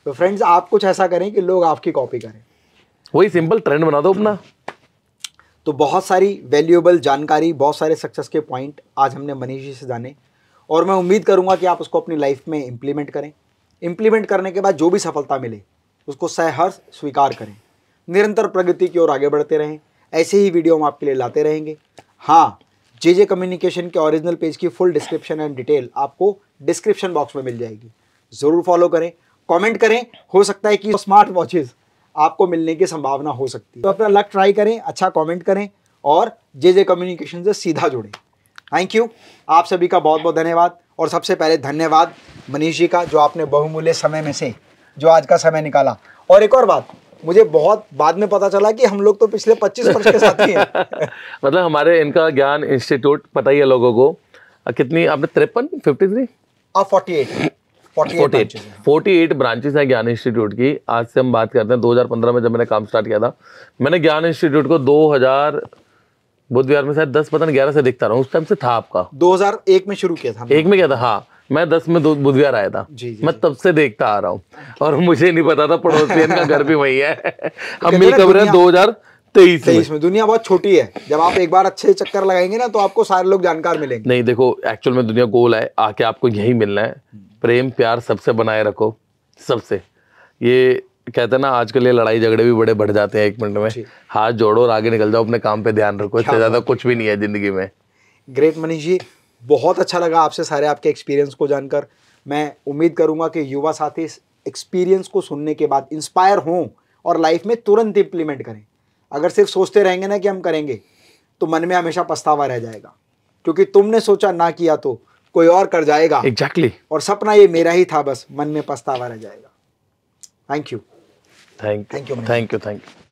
तो फ्रेंड्स आप कुछ ऐसा करें कि लोग आपकी कॉपी करें वही सिंपल ट्रेंड बना दो अपना तो बहुत सारी वैल्यूएबल जानकारी बहुत सारे सक्सेस के पॉइंट आज हमने मनीष जी से जाने और मैं उम्मीद करूंगा कि आप उसको अपनी लाइफ में इम्प्लीमेंट करें इम्प्लीमेंट करने के बाद जो भी सफलता मिले उसको सहर्ष स्वीकार करें निरंतर प्रगति की ओर आगे बढ़ते रहें ऐसे ही वीडियो हम आपके लिए लाते रहेंगे हाँ जे जे कम्युनिकेशन के ओरिजिनल पेज की फुल डिस्क्रिप्शन एंड डिटेल आपको डिस्क्रिप्शन बॉक्स में मिल जाएगी ज़रूर फॉलो करें कमेंट करें हो सकता है कि स्मार्ट वॉचेज़ आपको मिलने की संभावना हो सकती है तो अपना लक ट्राई करें अच्छा कमेंट करें और जे जे कम्युनिकेशन से सीधा जुड़ें थैंक यू आप सभी का बहुत बहुत धन्यवाद और सबसे पहले धन्यवाद मनीष जी का जो आपने बहुमूल्य समय में से जो आज का समय निकाला और एक और बात मुझे बहुत बाद में पता चला कि हम लोग तो पिछले 25 वर्ष के साथी हैं मतलब हमारे इनका ज्ञान इंस्टीट्यूट पता ही है लोगों को कितनी आपने तिरपन fifty three forty eight forty eight forty eight branches हैं ज्ञान इंस्टीट्यूट की आज से हम बात करते हैं 2015 में जब मैंने काम स्टार्ट किया था मैंने ज्ञान इंस्टीट्यूट को 2000 हजार बुधवार में शायद दस पता नहीं 11 से दिखता रहा उस टाइम से था आपका 2001 में शुरू किया था एक में क्या था हाँ मैं दस में बुधवार आया था जी, जी, मैं तब से देखता आ रहा हूँ और मुझे नहीं पता था पड़ोसियन का घर भी वही है हम मिल कब रहे दो हजार तेईस तेईस में दुनिया बहुत छोटी है जब आप एक बार अच्छे चक्कर लगाएंगे ना तो आपको सारे लोग जानकार मिलेंगे नहीं देखो एक्चुअल में दुनिया गोल है आके आपको यही मिलना है हम्म। प्रेम प्यार सबसे बनाए रखो सबसे ये कहते हैं ना आजकल ये लड़ाई झगड़े भी बड़े बढ़ जाते हैं एक मिनट में हाथ जोड़ो और आगे निकल जाओ अपने काम पे ध्यान रखो इससे ज्यादा कुछ भी नहीं है जिंदगी में ग्रेट मनीष जी बहुत अच्छा लगा आपसे सारे आपके एक्सपीरियंस को जानकर मैं उम्मीद करूंगा कि युवा साथी एक्सपीरियंस को सुनने के बाद इंस्पायर हों और लाइफ में तुरंत इम्प्लीमेंट करें अगर सिर्फ सोचते रहेंगे ना कि हम करेंगे तो मन में हमेशा पछतावा रह जाएगा क्योंकि तुमने सोचा ना किया तो कोई और कर जाएगा एग्जैक्टली exactly. और सपना ये मेरा ही था बस मन में पछतावा रह जाएगा thank you thank you thank you thank you